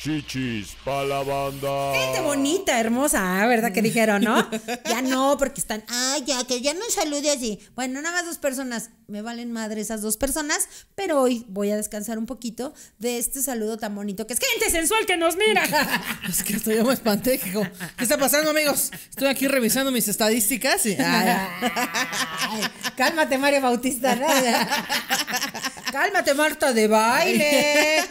chichis pa' la banda. Gente bonita, hermosa, ¿eh? ¿verdad? Que dijeron, ¿no? ya no, porque están, ay, ya, que ya no salude así. Bueno, nada más dos personas. Me valen madre esas dos personas, pero hoy voy a descansar un poquito de este saludo tan bonito que es gente sensual que nos mira. es que estoy muy espantejo. ¿Qué está pasando, amigos? Estoy aquí revisando mis estadísticas. Y... cálmate, Mario Bautista. cálmate, Marta de baile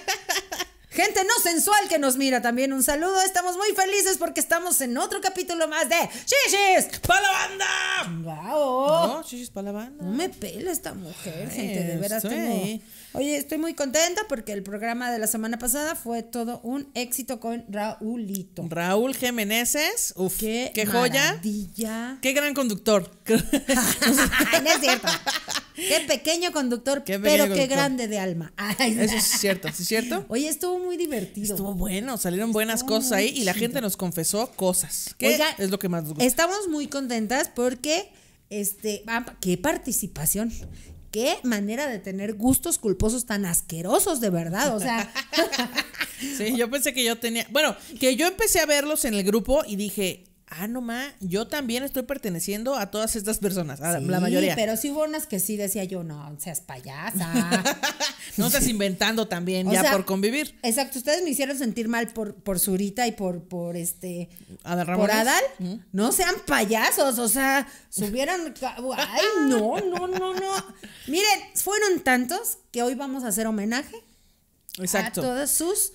gente no sensual que nos mira también un saludo. Estamos muy felices porque estamos en otro capítulo más de Chichis para la banda. Wow. No, Chichis para la banda. No me pela esta mujer, gente, de veras tengo... Oye, estoy muy contenta porque el programa de la semana pasada fue todo un éxito con Raúlito. Raúl Jiménez, uf, qué, joya. Qué gran conductor. es cierto. Qué pequeño conductor, pero qué grande de alma. Eso es cierto, ¿sí es cierto? Oye, estuvo muy divertido. Estuvo bueno, salieron buenas cosas ahí y la gente nos confesó cosas. es lo que más nos Estamos muy contentas porque este, ah, qué participación qué manera de tener gustos culposos tan asquerosos, de verdad, o sea. sí, yo pensé que yo tenía, bueno, que yo empecé a verlos en el grupo y dije, ah, no ma, yo también estoy perteneciendo a todas estas personas, la mayoría. pero sí hubo unas que sí decía yo, no, seas payasa. no estás inventando también ya por convivir. Exacto, ustedes me hicieron sentir mal por, por Zurita y por, por este, Adal por Adal. No sean payasos, o sea, subieron, ay, no, no, no, no. Miren, fueron tantos que hoy vamos a hacer homenaje exacto. a todas sus...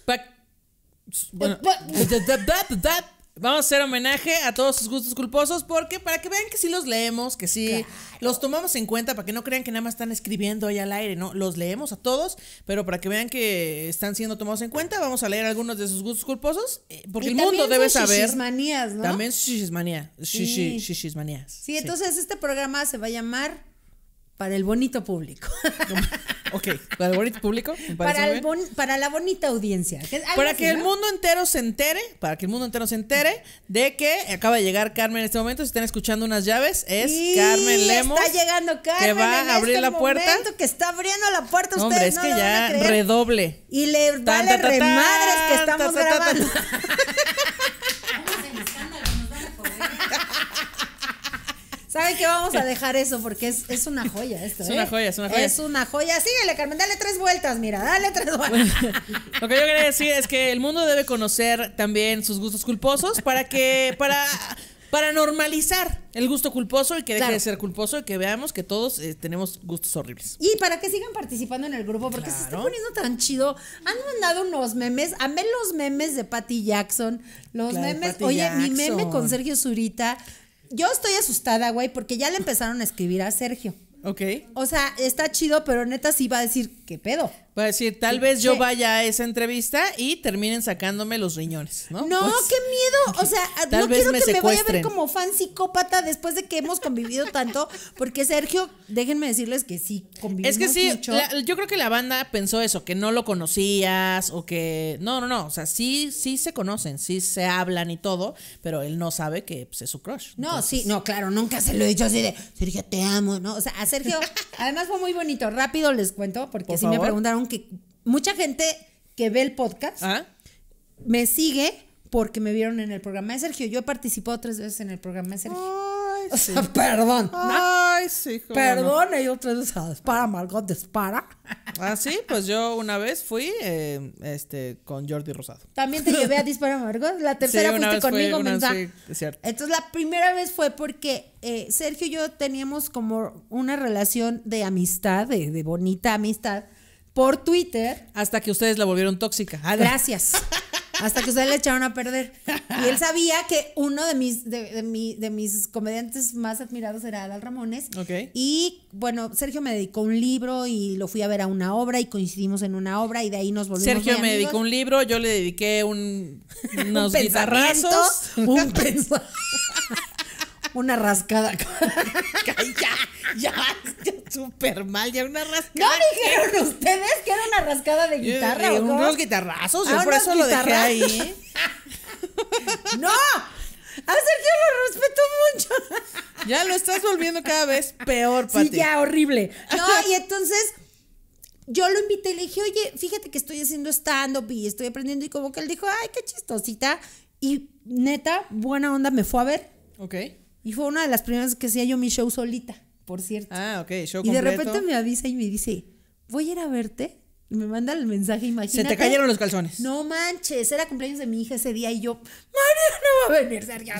Vamos a hacer homenaje a todos sus gustos culposos porque para que vean que sí los leemos, que sí los tomamos en cuenta, para que no crean que nada más están escribiendo ahí al aire, ¿no? Los leemos a todos, pero para que vean que están siendo tomados en cuenta, vamos a leer algunos de sus gustos culposos eh, porque el mundo debe saber. Manías, ¿no? También shishismanías, shish, sí. shishismanías. Sí, entonces este programa se va a llamar para el bonito público. ok, para el bonito público. Para, para la bonita audiencia. Para que el mundo entero se entere, para que el mundo entero se entere de que acaba de llegar Carmen en este momento. Si están escuchando unas llaves, es Carmen Lemos. Está llegando Carmen. Que va a abrir este la puerta. que está abriendo la puerta. Hombre, es que ya redoble. Y le tan, que estamos grabando. ¿Saben qué? Vamos a dejar eso porque es, una joya esto. Es una ¿eh? joya, es una joya. Es una joya. Síguele, Carmen, dale tres vueltas, mira, dale tres vueltas. Lo que yo quería decir es que el mundo debe conocer también sus gustos culposos para que, para, para normalizar el gusto culposo y que deje de ser culposo y que veamos que todos eh, tenemos gustos horribles. Y para que sigan participando en el grupo, porque se está poniendo tan chido. Han mandado unos memes. Amé los memes de Patty Jackson. Los memes. oye, mi meme con Sergio Zurita yo estoy asustada, güey, porque ya le empezaron a escribir a Sergio. Ok. O sea, está chido, pero neta sí va a decir, ¿qué pedo? Va decir, tal vez yo vaya a esa entrevista y terminen sacándome los riñones, ¿no? No, pues, qué miedo. O sea, ah, no vez quiero que me vaya a ver como fan psicópata después de que hemos convivido tanto. Porque Sergio, déjenme decirles que sí convivimos Es que sí, yo creo que la banda pensó eso, que no lo conocías o que... No, no, no, o sea, sí, sí se conocen, sí se hablan y todo, pero él no sabe que pues, es su crush. No, sí, no, claro, nunca se lo he dicho así de Sergio, te amo, ¿no? O sea, a Sergio, además fue muy bonito. Rápido les cuento, porque si sí me preguntaron que mucha gente que ve el podcast ah. me sigue porque me vieron en el programa de Sergio. Yo he participado tres veces en el programa de Sergio. perdón. Perdón, y otras veces a ah, Dispara, Margot Dispara. Ah, sí, pues yo una vez fui eh, este, con Jordi Rosado. También te llevé a disparar Margot. La tercera fuiste conmigo, Entonces, la primera vez fue porque eh, Sergio y yo teníamos como una relación de amistad, de bonita amistad por Twitter. Hasta que ustedes la volvieron tóxica. Ah, Gracias. Hasta que ustedes la echaron a perder. Y él sabía que uno de mis, de, mi, de mis comediantes más admirados era Adal Ramones. Y bueno, Sergio me dedicó un libro y lo fui a ver a una obra y coincidimos en una obra y de ahí nos volvimos. Sergio me dedicó un libro, yo le dediqué un, unos un guitarrazos. Un pensamiento una rascada. ya, ya, ya súper mal, ya una rascada. ¿No dijeron ustedes que era una rascada de eh, guitarra? Eh, ¿o unos guitarrazos, yo ah, por eso lo dejé ahí. ¡No! A Sergio lo respeto mucho. Ya lo estás volviendo cada vez peor, Pati. Sí, ya, horrible. No, y entonces yo lo invité y le dije, oye, fíjate que estoy haciendo stand-up y estoy aprendiendo. Y como que él dijo, ay, qué chistosita. Y neta, buena onda, me fue a ver. Ok. Y fue una de las primeras que hacía yo mi show solita, por cierto. Ah, ok, show Y de repente me avisa y me dice, voy a ir a verte. Y me manda el mensaje, imagínate. Se te cayeron los calzones. No manches, era cumpleaños de mi hija ese día y yo, María no va a venir Sergio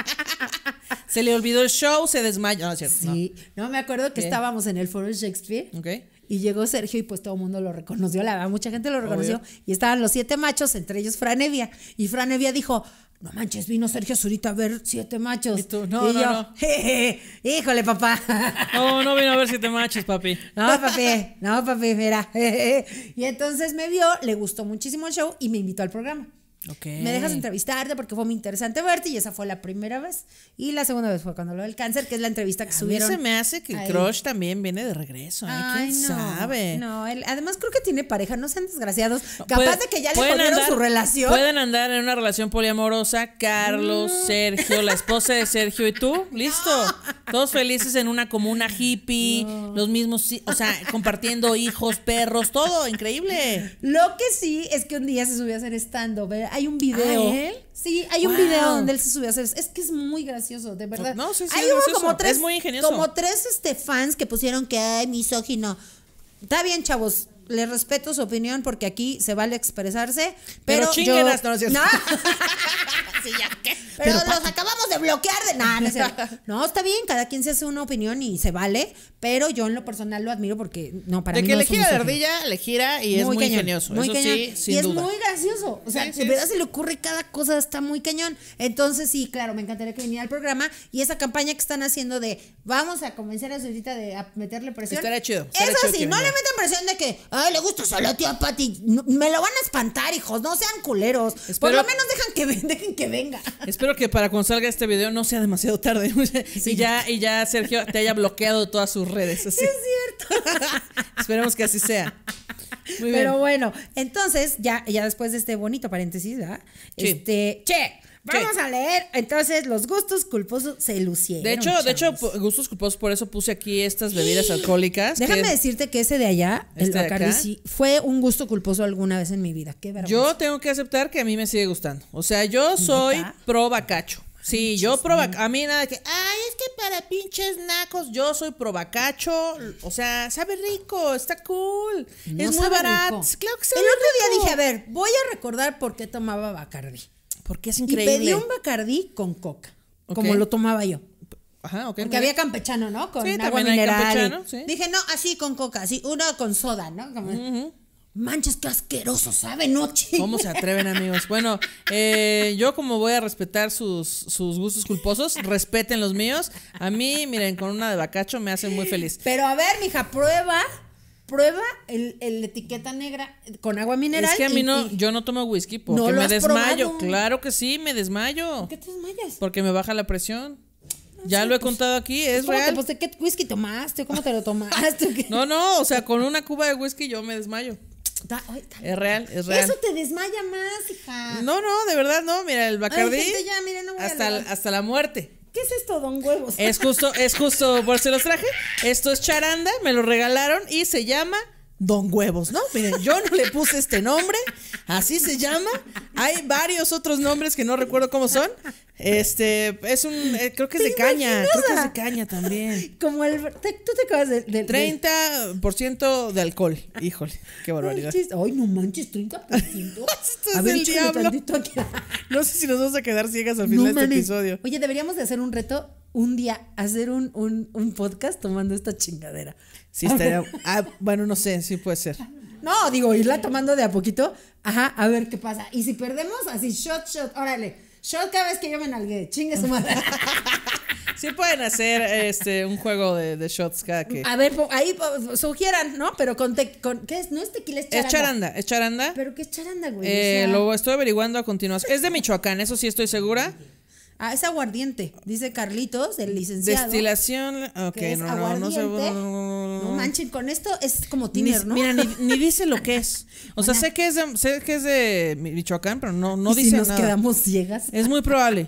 Se le olvidó el show, se desmayó. No, sí, no. me acuerdo que estábamos en el foro de Shakespeare. Okay. Y llegó Sergio y pues todo el mundo lo reconoció, la verdad, mucha gente lo reconoció. Y estaban los siete machos, entre ellos Franevia. Y Franevia dijo, no manches, vino Sergio Zurita a ver Siete Machos. Y, tú, no, no, no. híjole, papá. No, no vino a ver Siete Machos, papi. No, papi, no, papi, mira. y entonces me vio, le gustó muchísimo el show y me invitó al programa. Me dejas entrevistarte porque fue muy interesante verte y esa fue la primera vez. Y la segunda vez fue cuando lo del cáncer, que es la entrevista que a subieron. Mí se me hace que el crush también viene de regreso. ¿eh? Ay, ¿Quién no, sabe? No, además creo que tiene pareja, no sean desgraciados. Capaz de que ya le andar, su relación. Pueden andar en una relación poliamorosa, Carlos, mm. Sergio, la esposa de Sergio y tú, listo. Todos felices en una comuna hippie, los mismos, o sea, compartiendo hijos, perros, todo, increíble. Lo que sí es que un día se subió a hacer estando eh, hay un video. ¿Ah, él? Sí, hay un video donde él se subió a hacer. Es que es muy gracioso, de verdad. No, sí, sí, hay como tres, muy Como tres este, fans que pusieron que, ay, misógino. Está bien, chavos. Le respeto su opinión porque aquí se vale expresarse. Pero, yo, no Pero, los acabamos de bloquear de nada. No, está bien, cada quien se hace una opinión y se vale, pero yo en lo personal lo admiro porque no, para de que le gira de ardilla, le gira y es muy ingenioso. Eso y es muy gracioso. O sea, de verdad se le ocurre cada cosa, está muy cañón. Entonces, sí, claro, me encantaría que viniera al programa y esa campaña que están haciendo de vamos a convencer a su cita de meterle presión. Estará chido. Eso no le metan presión de que, ay, le gusta a la tía Pati. me lo van a espantar, hijos, no sean culeros. Por lo menos dejan que, dejen que venga. Espero que para cuando salga este video no sea demasiado tarde. Y, ya, y ya Sergio te haya bloqueado todas sus redes. Es cierto. Esperemos que así sea. Pero bueno, entonces, ya, ya después de este bonito paréntesis, ¿verdad? Este, che, Vamos a leer. Entonces, los gustos culposos se lucieron. De hecho, de hecho, gustos culposos, por eso puse aquí estas bebidas alcohólicas. Déjame decirte que ese de allá, el ¿Este Bacardi, fue un gusto culposo alguna vez en mi vida. Qué vergüenza. Yo tengo que aceptar que a mí me sigue gustando. O sea, yo soy pro bacacho. Sí, yo pro A mí nada que. Ay, es que para pinches nacos. Yo soy pro bacacho. O sea, sabe rico, está cool. es muy barato. El otro día dije, a ver, voy a recordar por qué tomaba Bacardi. Porque es increíble. Y pedí un Bacardí con coca, como lo tomaba yo. Ajá, ok. Porque había campechano, ¿no? Con sí, agua Dije, no, así con coca, así, uno con soda, ¿no? Manches, qué asqueroso, ¿sabe? Noche. ¿Cómo se atreven, amigos? Bueno, eh, yo como voy a respetar sus, sus, gustos culposos, respeten los míos. A mí, miren, con una de bacacho me hacen muy feliz. Pero a ver, mija, prueba prueba el, el, etiqueta negra con agua mineral. Es que a mí no, yo no tomo whisky porque me desmayo. Claro que sí, me desmayo. ¿Por qué te desmayas? Porque me baja la presión. Ah, ya lo he pues, contado aquí, pues, es real. Pues, ¿Qué whisky tomaste? ¿Cómo te lo tomaste? no, no, o sea, con una cuba de whisky yo me desmayo. es real, es real. Eso te desmaya más, hija. No, no, de verdad no. Mira, el Bacardí. hasta, hasta la muerte. ¿Qué es esto, don huevos? Es justo, es justo, por si los traje. Esto es charanda, me lo regalaron y se llama Don Huevos, ¿no? Miren, yo no le puse este nombre, así se llama. Hay varios otros nombres que no recuerdo cómo son. Este, es un, eh, creo que es de caña, creo que es de caña también. Como el, tú te acabas de... 30% de... alcohol, híjole, qué barbaridad. ay, no manches, 30%. Esto es el diablo. No sé si nos vamos a quedar ciegas al final de este episodio. Oye, deberíamos de hacer un reto un día hacer un, podcast tomando esta chingadera. Sí, estaría. Ah, bueno, no sé, sí puede ser. No, digo, irla tomando de a poquito. Ajá, a ver qué pasa. Y si perdemos, así, shot, shot, órale. Shot cada vez que yo me nalgué. Chingue su madre. Sí pueden hacer este un juego de, shots cada que. A ver, ahí sugieran, ¿no? Pero con, te, ¿qué es? No es tequila, es charanda. Es charanda, es charanda. Pero qué es charanda, güey. Eh, Lo estoy averiguando a continuación. Es de Michoacán, eso sí estoy segura. Ah, es aguardiente, dice Carlitos, el licenciado. Destilación, ok, no, no, no, se, no, no, manchen, con esto es como tiner, ¿no? Mira, ni, dice lo que es. O sea, sé que es, de, que es de Michoacán, pero no, no ¿Y dice si nos quedamos ciegas. Es muy probable.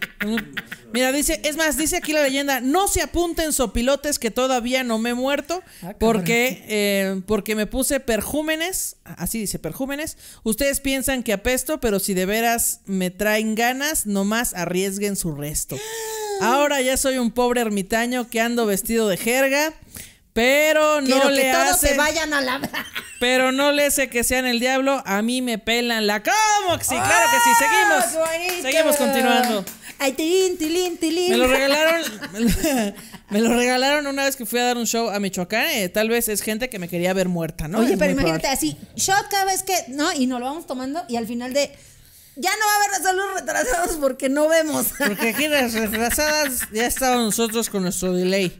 Mira, dice, es más, dice aquí la leyenda, no se apunten sopilotes que todavía no me he muerto ah, porque, eh, porque me puse perjúmenes, así dice, perjúmenes. Ustedes piensan que apesto, pero si de veras me traen ganas, nomás arriesguen su esto. Ahora ya soy un pobre ermitaño que ando vestido de jerga, pero no le Pero no le sé que sean el diablo, a mí me pelan la ¡Cómo que sí, claro que sí, ah, seguimos. Seguimos continuando. Ay, tilín, tilín, tilín. Me lo regalaron. Me lo, regalaron una vez que fui a dar un show a Michoacán. Eh, tal vez es gente que me quería ver muerta, ¿no? Oye, pero imagínate así, shot cada vez que, ¿no? Y nos lo vamos tomando y al final de ya no va a haber saludos retrasados porque no vemos. Porque aquí las retrasadas ya estamos nosotros con nuestro delay.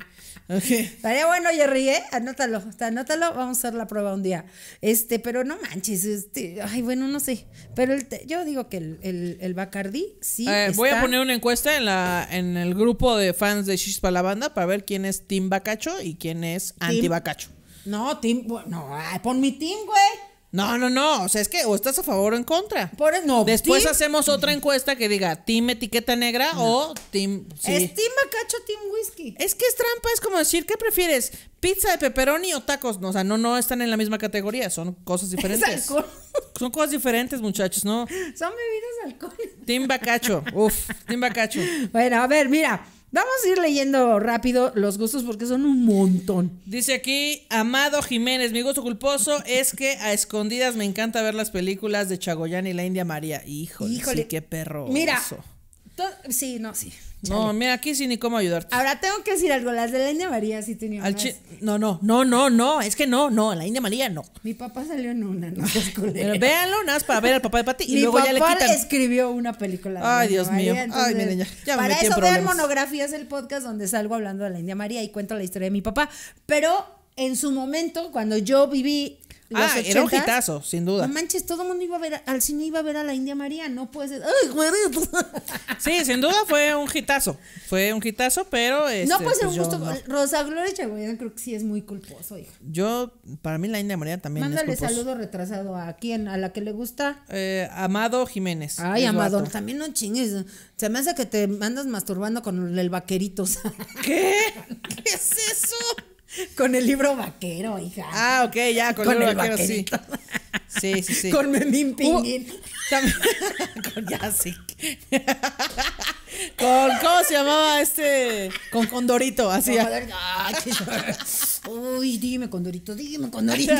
Estaría bueno, Jerry, ¿eh? Anótalo, anótalo, vamos a hacer la prueba un día. Este, pero no manches, este, ay, bueno, no sé. Pero yo digo que el, el, Bacardí sí. Eh, voy a poner una encuesta en la en el grupo de fans de Chispa la Banda para ver quién es Team Bacacho y quién es Anti Bacacho. No, Team, no, pon mi team, güey. No, no, no. O sea, es que o estás a favor o en contra. Por Después hacemos otra encuesta que diga Team Etiqueta Negra o Team. Sí. Es Team bacacho, Team Whisky. Es que es trampa, es como decir, ¿qué prefieres? ¿Pizza de pepperoni o tacos? No, o sea, no, no están en la misma categoría, son cosas diferentes. Son cosas diferentes, muchachos, ¿no? Son bebidas alcohólicas. Team Bacacho. Uf, Team Bacacho. Bueno, a ver, mira. Vamos a ir leyendo rápido los gustos porque son un montón. Dice aquí, Amado Jiménez, mi gusto culposo es que a escondidas me encanta ver las películas de Chagoyán y la India María. Híjole, Sí, qué perro. Mira. Sí, no, sí. No, mira, aquí sí ni cómo ayudarte. Ahora tengo que decir algo, las de la India María sí tenían No, no, no, no, no, es que no, no, la India María no. Mi papá salió en una, no Pero véanlo, nada para ver al papá de Pati y luego ya le quitan. escribió una película. Ay, Dios mío. Ay, mi ya, Para me metí eso monografías el podcast donde salgo hablando de la India María y cuento la historia de mi papá, pero en su momento, cuando yo viví ah, era un hitazo, sin duda. No manches, todo el mundo iba a ver, al cine iba a ver a la India María, no puedes. ¡Ay, Sí, sin duda fue un hitazo. Fue un hitazo, pero. no este, puede ser pues un gusto. Rosa Gloria Chagoyán creo que sí es muy culposo, hija. Yo, para mí, la India María también Mándale saludo retrasado a quién, a la que le gusta. Eh, Amado Jiménez. Ay, Amado, también no chingues. Se me hace que te mandas masturbando con el vaquerito ¿Qué? ¿Qué es eso? Con el libro vaquero, hija. Ah, ok, ya, con, el libro vaquero, sí. Sí, sí, sí. Con Memín uh, Pinguín. ya también, con con, ¿cómo se llamaba este? Con Condorito, así. Ah, Uy, dime, Condorito, dime, Condorito.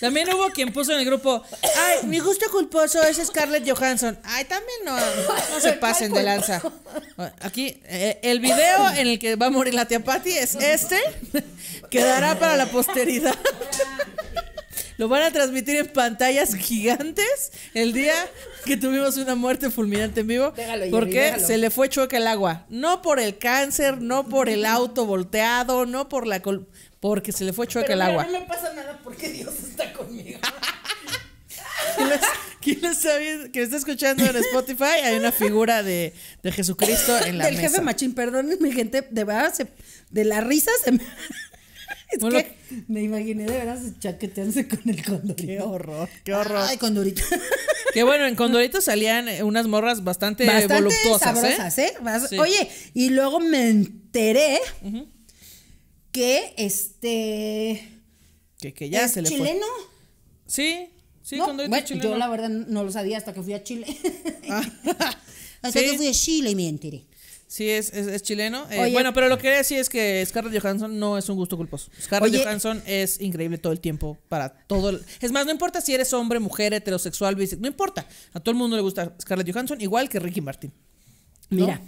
También hubo quien puso en el grupo, ay, mi gusto culposo es Scarlett Johansson. Ay, también no, no se pasen de lanza. Aquí, eh, el video en el que va a morir la tía Pati es este. Quedará para la posteridad. Lo van a transmitir en pantallas gigantes el día que tuvimos una muerte fulminante en vivo. porque se le fue chueca el agua. No por el cáncer, no por el auto volteado, no por la porque se le fue chueca el agua. No le pasa nada porque Dios está conmigo. ¿Quién lo sabe? Que está escuchando en Spotify, hay una figura de, de Jesucristo en la Del El jefe machín, mi gente, de verdad, de la risa se me... Es que me imaginé de veras chaquetearse con el condorito. Qué horror, qué horror. Ay, condorito. Qué bueno, en condorito salían eh, unas morras bastante, bastante voluptuosas. ¿eh? Sabrosas, ¿eh? ¿eh? Oye, y luego me enteré que este. Que, ya es chileno. Sí, sí, bueno, chileno. Yo la verdad no lo sabía hasta que fui a Chile. Ah. hasta que fui a Chile y me enteré. Sí, es, chileno. Eh, bueno, pero lo que quería decir es que Scarlett Johansson no es un gusto culposo. Scarlett Johansson es increíble todo el tiempo para todo. El, es más, no importa si eres hombre, mujer, heterosexual, bisexual, no importa. A todo el mundo le gusta Scarlett Johansson, igual que Ricky Martin. Mira,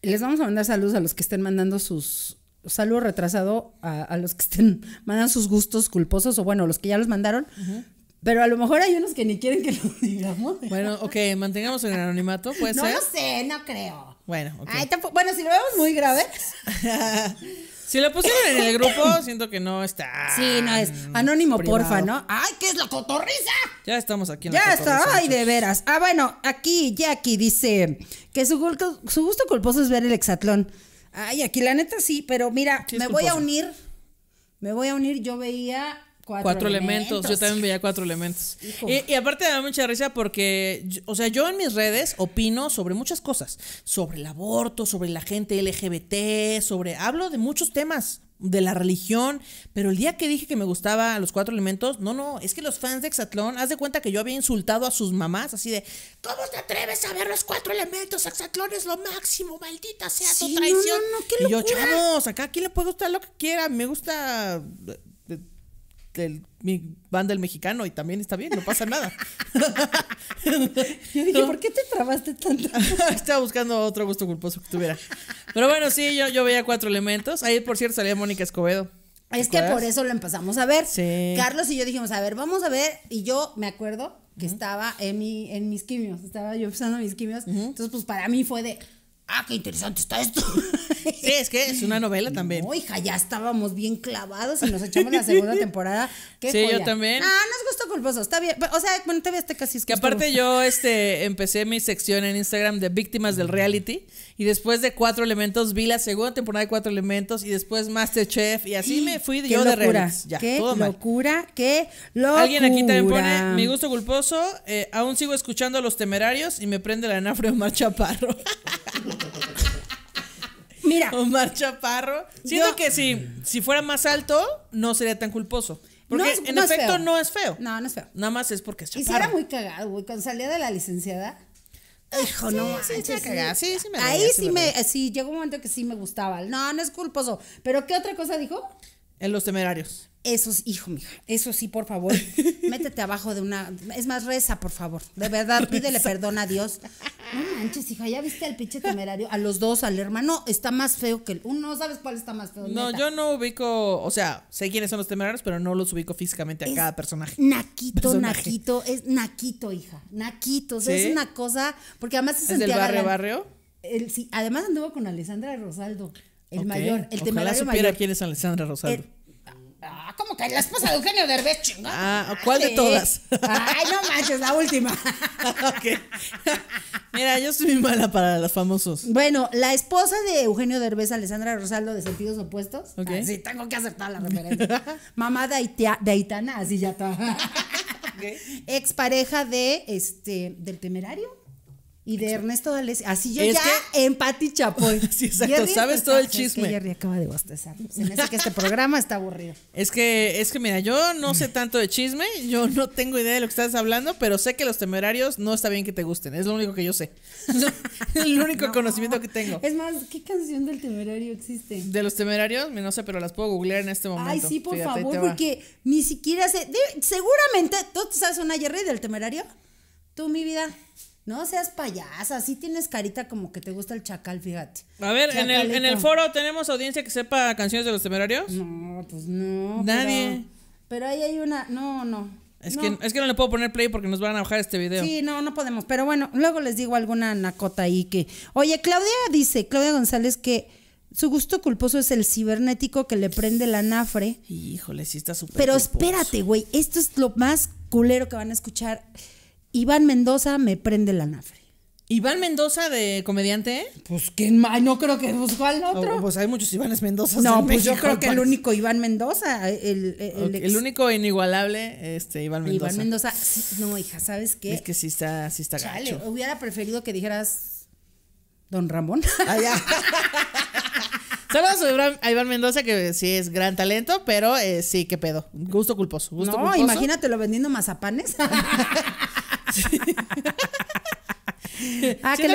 les vamos a mandar saludos a los que estén mandando sus, saludo retrasado a, los que estén, mandan sus gustos culposos o bueno, los que ya los mandaron. Pero a lo mejor hay unos que ni quieren que lo digamos. Bueno, ok, mantengamos el anonimato, puede no ser. No lo sé, no creo. Bueno, bueno, si lo vemos muy grave. si lo pusieron en el grupo, siento que no está. Sí, no es. Anónimo, porfa, ¿no? ¡Ay, qué es la cotorriza! Ya estamos aquí en ya está, ay, de veras. Ah, bueno, aquí Jackie dice que su, su gusto culposo es ver el hexatlón. Ay, aquí la neta sí, pero mira, me voy a unir. Me voy a unir, yo veía Cuatro, cuatro elementos. Yo también veía cuatro elementos. Y, aparte me da mucha risa porque, o sea, yo en mis redes opino sobre muchas cosas. Sobre el aborto, sobre la gente LGBT, sobre... Hablo de muchos temas de la religión, pero el día que dije que me gustaba los cuatro elementos, no, no, es que los fans de Exatlón, haz de cuenta que yo había insultado a sus mamás, así de, ¿cómo te atreves a ver los cuatro elementos? Exatlón es lo máximo, maldita sea tu traición. No, no, no, y yo, chavos, acá aquí le puede gustar lo que quiera, me gusta este, mi banda el mexicano y también está bien, no pasa nada. yo dije, ¿por qué te trabaste tanto? Estaba buscando otro gusto culposo que tuviera. Pero bueno, sí, yo, yo veía cuatro elementos. Ahí, por cierto, salía Mónica Escobedo. Es que por eso lo empezamos a ver. Carlos y yo dijimos, a ver, vamos a ver. Y yo me acuerdo que estaba en, mi, en mis quimios, estaba yo usando mis quimios. Entonces, pues para mí fue de, ah, qué interesante está esto. Sí, es que es una novela también. No, hija, ya estábamos bien clavados y nos echamos la segunda temporada. ¿Qué sí, yo también. Ah, nos gustó culposo, está bien. O sea, bueno, todavía está casi. Que aparte yo este, empecé mi sección en Instagram de víctimas del reality y después de Cuatro Elementos vi la segunda temporada de Cuatro Elementos y después Masterchef y así me fui yo de reality. Ya, qué locura, qué locura. Alguien aquí también pone, mi gusto culposo, eh, aún sigo escuchando a Los Temerarios y me prende la anafre Omar Chaparro. Mira. Omar Chaparro. Siento que si, si fuera más alto, no sería tan culposo. Porque en efecto no es feo. No, no es feo. Nada más es porque es chaparro. Y si era muy cagado, güey. Cuando salía de la licenciada. Hijo, no sí, sí, sí, Ahí sí me, me sí llegó un momento que sí me gustaba. No, no es culposo. Pero ¿qué otra cosa dijo? En los temerarios. Esos, hijo mija, eso sí, por favor, métete abajo de una. Es más, reza, por favor. De verdad, pídele perdón a Dios. No manches, hija, ya viste al pinche temerario. A los dos, al hermano, está más feo que el uno. ¿Sabes cuál está más feo? No, yo no ubico. O sea, sé quiénes son los temerarios, pero no los ubico físicamente a cada personaje. Naquito, Naquito, es Naquito, hija. Naquito, o sea, es una cosa. Porque además se ¿Es del barrio, barrio? sí, además anduvo con Alessandra Rosaldo. El mayor, el Ojalá supiera quién es Alessandra Rosaldo. Eh, ah, como que la esposa de Eugenio Derbez, chingada. Ah, ¿cuál de todas? Ay, no manches, la última. Mira, yo soy muy mala para los famosos. Bueno, la esposa de Eugenio Derbez, Alessandra Rosaldo, de Sentidos Opuestos. Así sí, tengo que aceptar la referencia. Mamá de, Aitana, así ya está. Ex Expareja de, este, del temerario y de Ernesto D'Alessio. Así yo ya sí, exacto. sabes pues, todo el chisme. Es que Jerry acaba de bostezar. Se me hace que este programa está aburrido. Es que, es que mira, yo no sé tanto de chisme, yo no tengo idea de lo que estás hablando, pero sé que los temerarios no está bien que te gusten. Es lo único que yo sé. es el único conocimiento que tengo. Es más, ¿qué canción del temerario existe? De los temerarios, no sé, pero las puedo googlear en este momento. Ay, sí, por favor, porque ni siquiera sé. seguramente, ¿tú sabes una Jerry del temerario? Tú, mi vida. No seas payasa, si tienes carita como que te gusta el chacal, fíjate. A ver, en el, en el, foro tenemos audiencia que sepa canciones de los temerarios. No, pues no. Nadie. Pero, ahí hay una. No, no. Es, Que, no le puedo poner play porque nos van a bajar este video. Sí, no, no podemos. Pero bueno, luego les digo alguna nacota ahí que. Oye, Claudia dice, Claudia González, que su gusto culposo es el cibernético que le prende la nafre. Híjole, sí está súper. Pero espérate, güey. Esto es lo más culero que van a escuchar Iván Mendoza me prende la nafre. ¿Iván Mendoza de comediante? Pues que no creo que buscó pues, al otro. pues hay muchos Ivánes Mendoza. No, pues, yo creo que el pues. único Iván Mendoza, el, único inigualable, este Iván Mendoza. Iván Mendoza, no hija, ¿sabes qué? Es que sí está, sí está gacho. hubiera preferido que dijeras Don Ramón. Ah, Saludos a Iván Mendoza, que sí es gran talento, pero eh, sí, qué pedo. Gusto culposo. no, imagínatelo vendiendo mazapanes. Ah, que,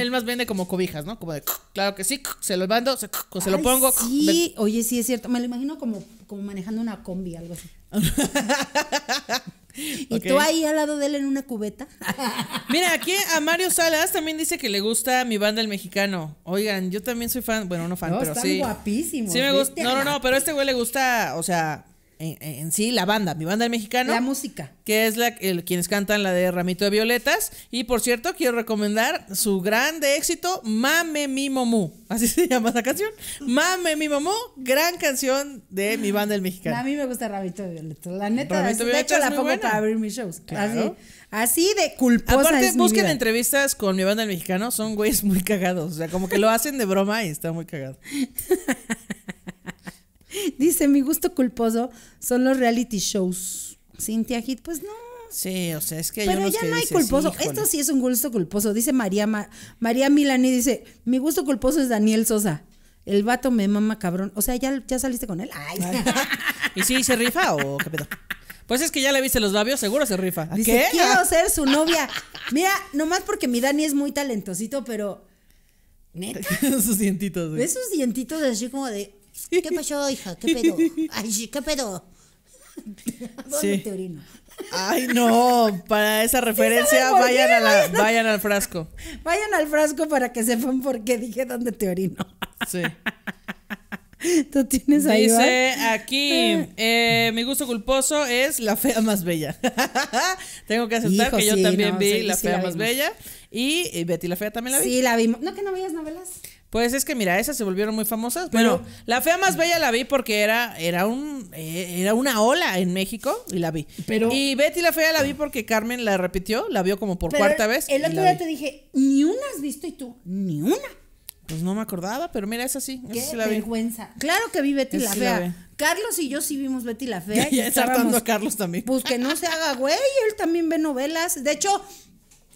él, más vende como cobijas, ¿no? Como de, claro que sí, se lo mando, se, lo pongo. Sí, oye, sí es cierto. Me lo imagino como, como manejando una combi, algo así. y tú ahí al lado de él en una cubeta. Mira, aquí a Mario Salas también dice que le gusta mi banda el mexicano. Oigan, yo también soy fan, bueno, no fan, no, pero sí. guapísimos. Sí me gusta. No, no, no, pero a este güey le gusta, o sea, en, sí la banda, mi banda el mexicano. La música. Que es la, quienes cantan la de Ramito de Violetas. Y por cierto, quiero recomendar su grande éxito, Mame Mi Momú. Así se llama esa canción. Mame Mi Momú, gran canción de mi banda el mexicano. A mí me gusta Ramito de Violetas. La neta, de hecho la pongo para abrir mis shows. Así, de culposa Aparte, busquen entrevistas con mi banda el mexicano, son güeyes muy cagados. O sea, como que lo hacen de broma y está muy cagado. Dice, mi gusto culposo son los reality shows. Cintia Hit, pues no. Sí, o sea, es que Pero ya no hay culposo. Esto sí es un gusto culposo. Dice María, María Milani, dice, mi gusto culposo es Daniel Sosa. El vato me mama cabrón. O sea, ¿ya, ya saliste con él? Ay. ¿Y si se rifa o qué pedo? Pues es que ya le viste los labios, seguro se rifa. Dice, ¿Qué? quiero ser su novia. Mira, nomás porque mi Dani es muy talentosito, pero... ¿Neta? dientitos. Esos dientitos así como de... ¿Qué pasó, hija? ¿Qué pedo? Ay, ¿qué pedo? ¿Dónde te orino? Ay, no, para esa referencia vayan, vayan al frasco. Vayan al frasco para que sepan por qué dije dónde te orino. Sí. Tú tienes ahí. Dice aquí, eh, mi gusto culposo es la fea más bella. Tengo que aceptar que yo también vi la fea más bella y, eh, Betty la fea también la vi. Sí, la vimos. No que no veías novelas. Pues es que mira, esas se volvieron muy famosas. Bueno, la fea más bella la vi porque era, era, un, eh, era una ola en México y la vi. Pero, y Betty la fea la vi porque Carmen la repitió, la vio como por cuarta vez. El otro día te dije, ni una has visto y tú, ni una. Pues no me acordaba, pero mira, esa sí. Qué vergüenza. Claro que vi Betty la fea. Carlos y yo sí vimos Betty la fea. y estábamos, a Carlos también. Pues que no se haga güey, él también ve novelas. De hecho,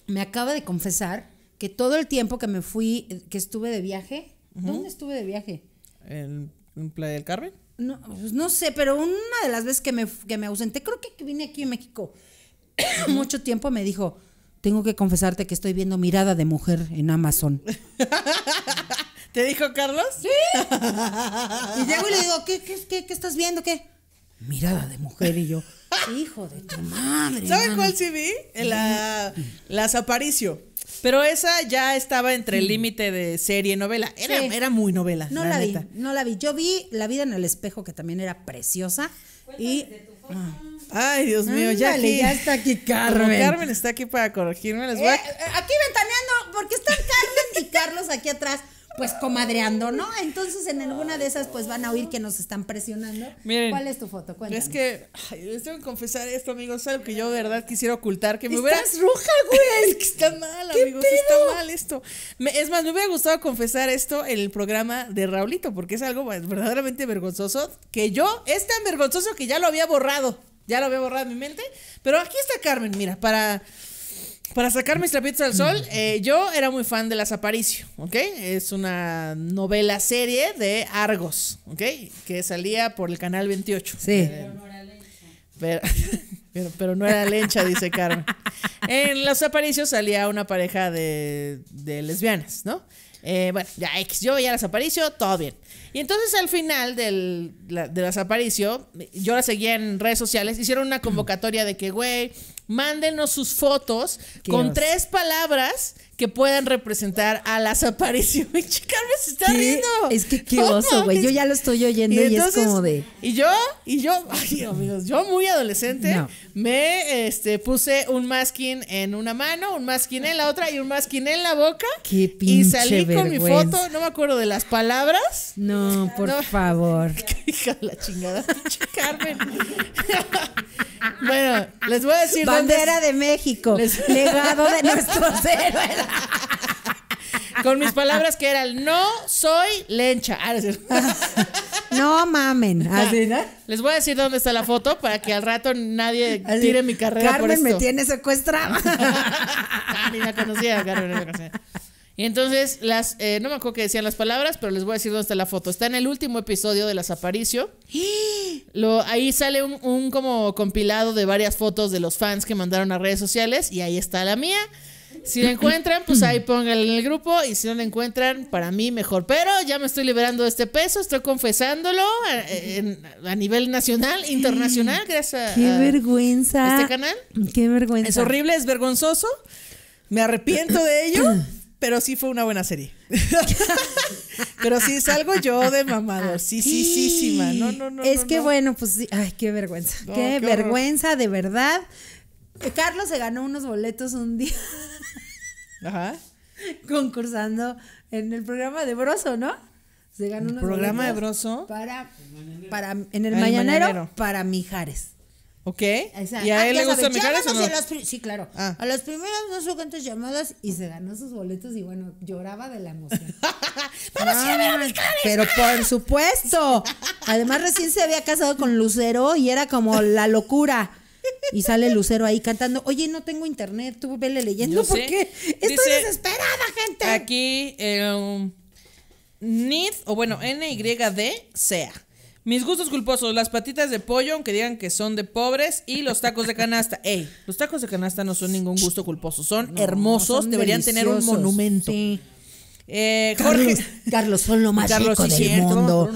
me acaba de confesar que todo el tiempo que me fui, que estuve de viaje, ¿dónde estuve de viaje? ¿En, Playa del Carmen? Pues no, sé, pero una de las veces que me, que me ausenté, creo que vine aquí en México, mucho tiempo me dijo, tengo que confesarte que estoy viendo mirada de mujer en Amazon. ¿Te dijo Carlos? Sí. Y llego le digo, ¿qué, estás viendo? ¿Qué? Mirada de mujer y yo, hijo de tu madre. ¿Sabes cuál sí vi? La, las Aparicio. Pero esa ya estaba entre el límite de serie y novela. Era, muy novela. No la, vi, no la vi. Yo vi La vida en el espejo, que también era preciosa. Y. Ah. Ay, Dios mío, ya, ya está aquí Carmen. Carmen está aquí para corregirme. Les voy eh, eh, aquí ventaneando, porque están Carmen y Carlos aquí atrás pues comadreando, ¿no? Entonces en alguna de esas pues van a oír que nos están presionando. ¿Cuál es tu foto? Cuéntame. Es que les tengo que confesar esto, amigos, algo que yo de verdad quisiera ocultar, que me ¿Estás hubiera... Estás roja, güey. está mal, amigos, está mal esto. es más, me hubiera gustado confesar esto en el programa de Raulito, porque es algo pues, verdaderamente vergonzoso, que yo, es tan vergonzoso que ya lo había borrado, ya lo había borrado en mi mente, pero aquí está Carmen, mira, para para sacar mis trapitos al sol, eh, yo era muy fan de Las Aparicio, ¿ok? Es una novela serie de Argos, ¿ok? Que salía por el canal 28. Sí. Eh, no pero, pero, pero no era lencha, dice Carmen. En Las Aparicios salía una pareja de, de lesbianas, ¿no? Eh, bueno, ya X, yo veía las Aparicio, todo bien. Y entonces al final del, de las Aparicio, yo la seguía en redes sociales, hicieron una convocatoria de que, güey, Mándenos sus fotos con tres palabras que puedan representar a las apariciones. Carmen se está riendo. Es que qué oso, güey. Yo ya lo estoy oyendo y, es como de. Y yo, y yo, ay, amigos, yo muy adolescente me este, puse un masking en una mano, un masking en la otra y un masking en la boca. Qué pinche Y salí con mi foto, no me acuerdo de las palabras. No, por favor. Hija la chingada, Carmen. bueno, les voy a decir. Bandera de México, legado de nuestros héroes. Con mis palabras que eran, no soy lencha. Ah, no, mamen. Les voy a decir dónde está la foto para que al rato nadie tire mi carrera. Carmen me tiene secuestrada. Ah, conocía, Carmen, la conocía. Y entonces, las, eh, no me acuerdo que decían las palabras, pero les voy a decir dónde está la foto. Está en el último episodio de Las Aparicio. Lo, ahí sale un, un como compilado de varias fotos de los fans que mandaron a redes sociales y ahí está la mía. Si la encuentran, pues ahí pónganla en el grupo. Y si no la encuentran, para mí mejor. Pero ya me estoy liberando de este peso, estoy confesándolo a, nivel nacional, internacional, gracias a. ¡Qué vergüenza! este canal. ¡Qué vergüenza! Es horrible, es vergonzoso. Me arrepiento de ello, pero sí fue una buena serie. pero sí salgo yo de mamado. Sí, sí, sí, sí, No, no, no. Es que bueno, pues Ay, qué vergüenza. qué vergüenza, de verdad. Carlos se ganó unos boletos un día. Ajá. Concursando en el programa de Broso, ¿no? Se ganó unos programa de Broso. Para, en el, ah, mañanero, para Mijares. Ok. ¿Y a ah, él le gustó Mijares sí, claro. Ah. A los primeros no hubo tus llamadas y se ganó sus boletos y bueno, lloraba de la emoción. Pero por supuesto. Además, recién se había casado con Lucero y era como la locura. Y sale Lucero ahí cantando, oye, no tengo internet, tú vele leyendo porque estoy desesperada, gente. Aquí, em, NID, o bueno, NYD, sea. Mis gustos culposos, las patitas de pollo, aunque digan que son de pobres, y los tacos de canasta. Ey, los tacos de canasta no son ningún gusto culposo, son hermosos, deberían tener un monumento. Eh, Jorge. Carlos, Carlos, son lo más Carlos, rico del mundo.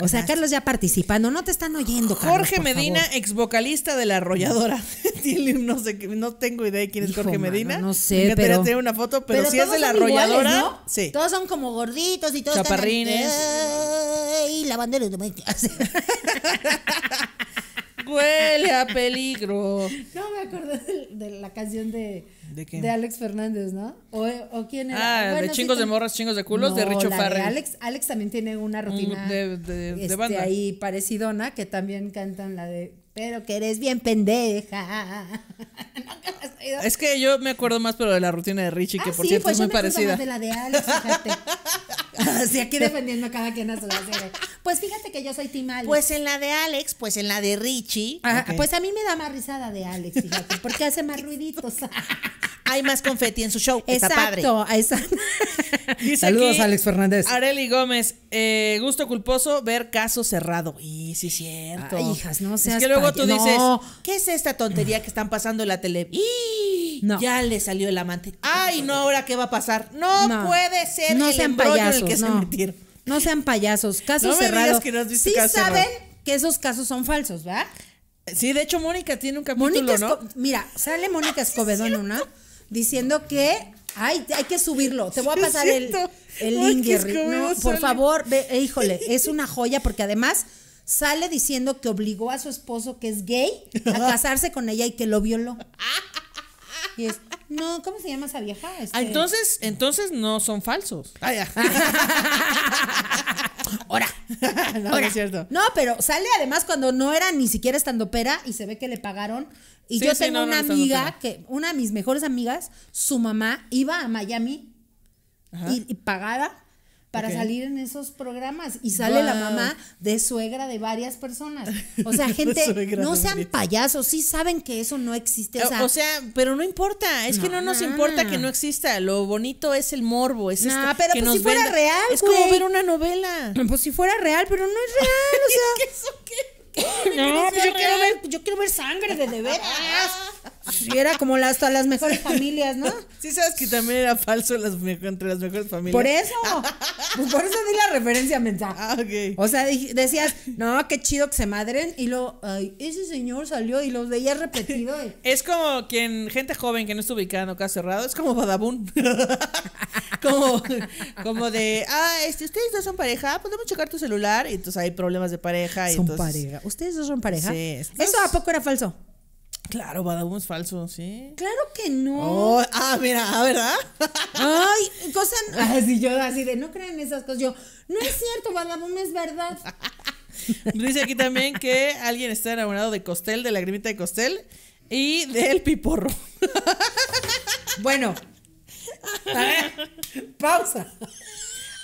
O sea, Carlos ya participando, no te están oyendo, Jorge Medina, ex vocalista de la arrolladora. no sé, no tengo idea de quién es Jorge Medina. no sé, pero tener una foto, pero, si es de la arrolladora, sí. Todos son como gorditos y todos chaparrines están, Chaparrines. y lavanderos de huele a peligro. No me acuerdo de, la canción de, Alex Fernández, ¿no? O, quién era. Ah, de chingos de morras, chingos de culos, de Richo Farrell. Alex, también tiene una rutina de, de este, banda. ahí parecidona, que también cantan la de pero que eres bien pendeja. es que yo me acuerdo más pero de la rutina de Richie, que ah, por cierto es pues muy parecida. la de Alex, Así aquí defendiendo cada quien a su vez Pues fíjate que yo soy Tim Pues en la de Alex, pues en la de Richie. Pues a mí me da más risada de Alex, fíjate, porque hace más ruiditos. Hay más confeti en su show. Exacto, está padre. Saludos, Alex Fernández. Areli Gómez, eh, gusto culposo ver caso cerrado. Y sí, cierto. Ay, hijas, no seas Es que luego tú dices, ¿qué es esta tontería que están pasando en la tele? ¡Y! Ya le salió el amante. ¡Ay, no! ¿Ahora qué va a pasar? No, puede ser no el sean no. sean payasos, casos no cerrado. sí saben que esos casos son falsos, ¿verdad? Sí, de hecho Mónica tiene un capítulo, Mónica ¿no? Mira, sale Mónica ah, Escobedo ¿no? una diciendo que hay que subirlo. Te voy a pasar el, el link, por favor, ve, eh, híjole, es una joya porque además sale diciendo que obligó a su esposo que es gay a casarse con ella y que lo violó. Y es, no, ¿cómo se llama esa vieja? Ah, este, entonces, entonces no son falsos. Ah, Ahora. no, es cierto. No, pero sale además cuando no era ni siquiera estando estandopera y se ve que le pagaron. Y yo tengo una amiga que, una de mis mejores amigas, su mamá iba a Miami y, y pagada para salir en esos programas. Y sale la mamá de suegra de varias personas. O sea, gente, no sean payasos, sí saben que eso no existe. O sea, pero no importa, es que no nos importa que no exista. Lo bonito es el morbo, es que pues si fuera real. Es como ver una novela. Pues si fuera real, pero no es real. O sea. qué? no, pues yo quiero ver, yo quiero ver sangre de, de y era como las, las mejores familias, ¿no? Sí, sabes que también era falso entre las mejores familias. Por eso. Pues por eso di la referencia mensaje. Ah, o sea, decías, no, qué chido que se madren. Y luego, ay, ese señor salió y los veía repetido. Es como quien, gente joven que no está ubicada en Oca Cerrado, es como Badabun. como, de, ah, este, ustedes dos son pareja, ah, podemos checar tu celular. Y entonces hay problemas de pareja. Y son pareja. ¿Ustedes dos son pareja? Sí. esto ¿Eso a poco era falso? Claro, Badabum es falso, sí. Claro que no. Oh, ah, mira, ah, ¿verdad? Ay, cosa. Así yo, así de no crean esas cosas. Yo, no es cierto, Badabum, es verdad. Dice aquí también que alguien está enamorado de Costel, de la grimita de Costel y del piporro. Bueno. pausa.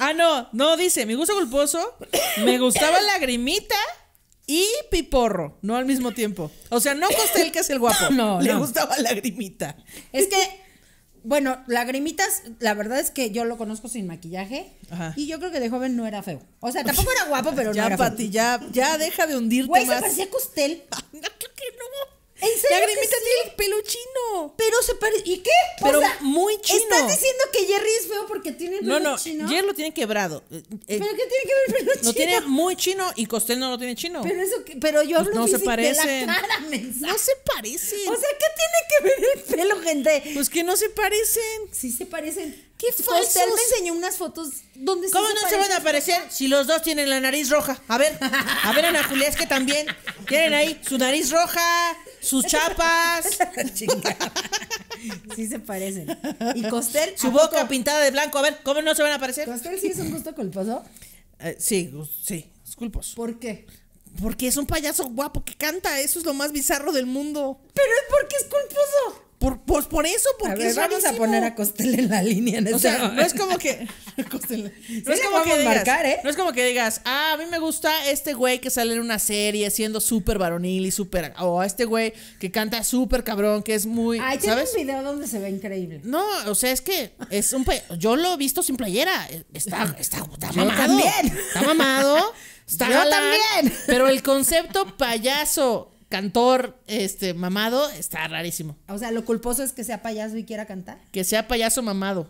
Ah, no, no, dice, me gusta culposo, me gustaba la grimita y Piporro, no al mismo tiempo. O sea, no Costel, que es el guapo. No, Le gustaba Lagrimita. Es que, bueno, Lagrimitas, la verdad es que yo lo conozco sin maquillaje. Ajá. Y yo creo que de joven no era feo. O sea, tampoco era guapo, pero no era Ya, Pati, ya, deja de hundirte Güey, más. se parecía Costel. no, creo que no. ¿En serio? Grimita tiene el pelo chino. Pero se parece. ¿Y qué? Pero muy chino. Estás diciendo que Jerry es feo porque tiene pelo chino? no, chino. No, Jerry lo tiene quebrado. Eh, eh, ¿Pero qué tiene que ver el pelo chino? Lo tiene muy chino y Costel no lo tiene chino. Pero eso que, pero yo pues hablo no se parecen. de la cara, No se parecen. O sea, ¿qué tiene que ver el pelo, gente? Pues que no se parecen. Sí se parecen. ¡Qué falso! Pues, me enseñó unas fotos donde ¿Cómo no se van a aparecer si los dos tienen la nariz roja? A ver, a ver, Ana Julia, es que también tienen ahí su nariz roja, sus chapas. sí se parecen. Y Costel. Su boca pintada de blanco. A ver, ¿cómo no se van a aparecer? ¿Costel sí es un gusto culposo? Eh, sí, sí, es culposo. ¿Por qué? Porque es un payaso guapo que canta. Eso es lo más bizarro del mundo. Pero es porque es culposo. Por, pues, por eso, porque a ver, es vamos a poner a Costel en la línea. En o este sea, no es como que. no, es como que marcar, ¿eh? no es como que digas, ah, a mí me gusta este güey que sale en una serie siendo súper varonil y súper. O oh, este güey que canta súper cabrón, que es muy. Ay, hay un video donde se ve increíble. No, o sea, es que es un. Yo lo he visto sin playera. Está, está, mamado. También. Está mamado. Está Yo también. Pero el concepto payaso cantor este mamado, está rarísimo. O sea, lo culposo es que sea payaso y quiera cantar. Que sea payaso mamado.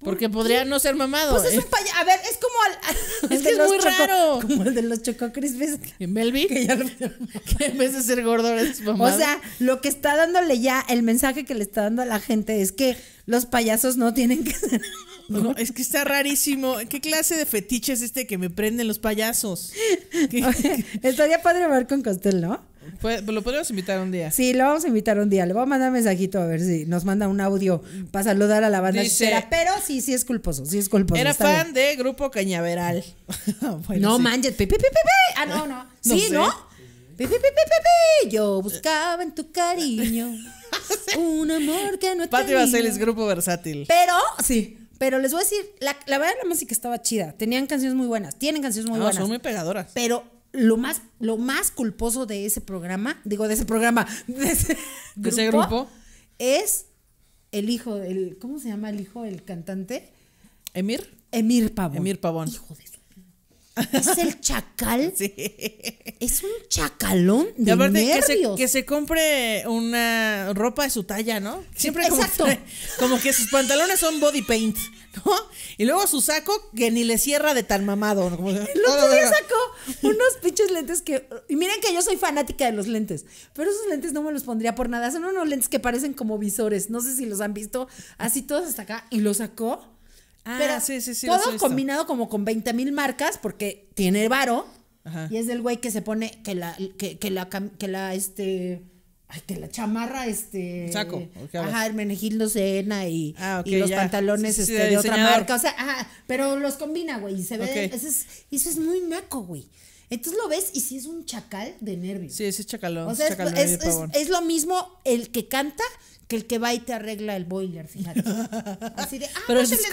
Porque podría no ser mamado. Pues es ¿eh? un payaso. A ver, es como es que es muy raro. Como el de los Choco Melvin. Que, ya lo... que en vez de ser gordo es mamado. O sea, lo que está dándole ya, el mensaje que le está dando a la gente es que los payasos no tienen que ser. No, es que está rarísimo. ¿Qué clase de fetiche es este que me prenden los payasos? estaría padre ver con Costel, ¿no? lo podríamos invitar un día. Sí, lo vamos a invitar un día. Le voy a mandar un mensajito a ver si nos manda un audio para saludar a la banda Pero sí, sí es culposo, sí es culposo. Era fan de Grupo Cañaveral. no manches. ah, no, no. sí, no, Yo buscaba en tu cariño un amor que no Patti Baselis, grupo versátil. Pero, sí. Pero les voy a decir, la, la verdad la música estaba chida. Tenían canciones muy buenas, tienen canciones muy no, ah, buenas. Son muy pegadoras. Pero lo más, lo más culposo de ese programa, digo, de ese programa, de ese, grupo, es el hijo, el, ¿cómo se llama el hijo? El cantante. Emir. Emir Pavón. Emir Pavón. Hijo de ¿Es el chacal? Sí. Es un chacalón de Que se, compre una ropa de su talla, ¿no? Siempre como, Que, como que sus pantalones son body paint, ¿no? Y luego su saco que ni le cierra de tan mamado. ¿no? el otro ah, día ah, ah". sacó unos pinches lentes que... Y miren que yo soy fanática de los lentes, pero esos lentes no me los pondría por nada. Son unos lentes que parecen como visores. No sé si los han visto así todos hasta acá. Y lo sacó Ah, pero Todo combinado como con 20 mil marcas porque tiene varo. Y es del güey que se pone que la, que, la, este, ay, que la chamarra, este. Saco. ajá, Hermenegildo Sena y, ah, y los pantalones, este, de, otra marca. O sea, ajá, pero los combina, güey, y se ve, eso, es, eso muy meco, güey. Entonces lo ves y sí es un chacal de nervios. Sí, ese es chacalón. O sea, es, lo mismo el que canta que el que va y te arregla el boiler, fíjate. Así de, ah, pero pues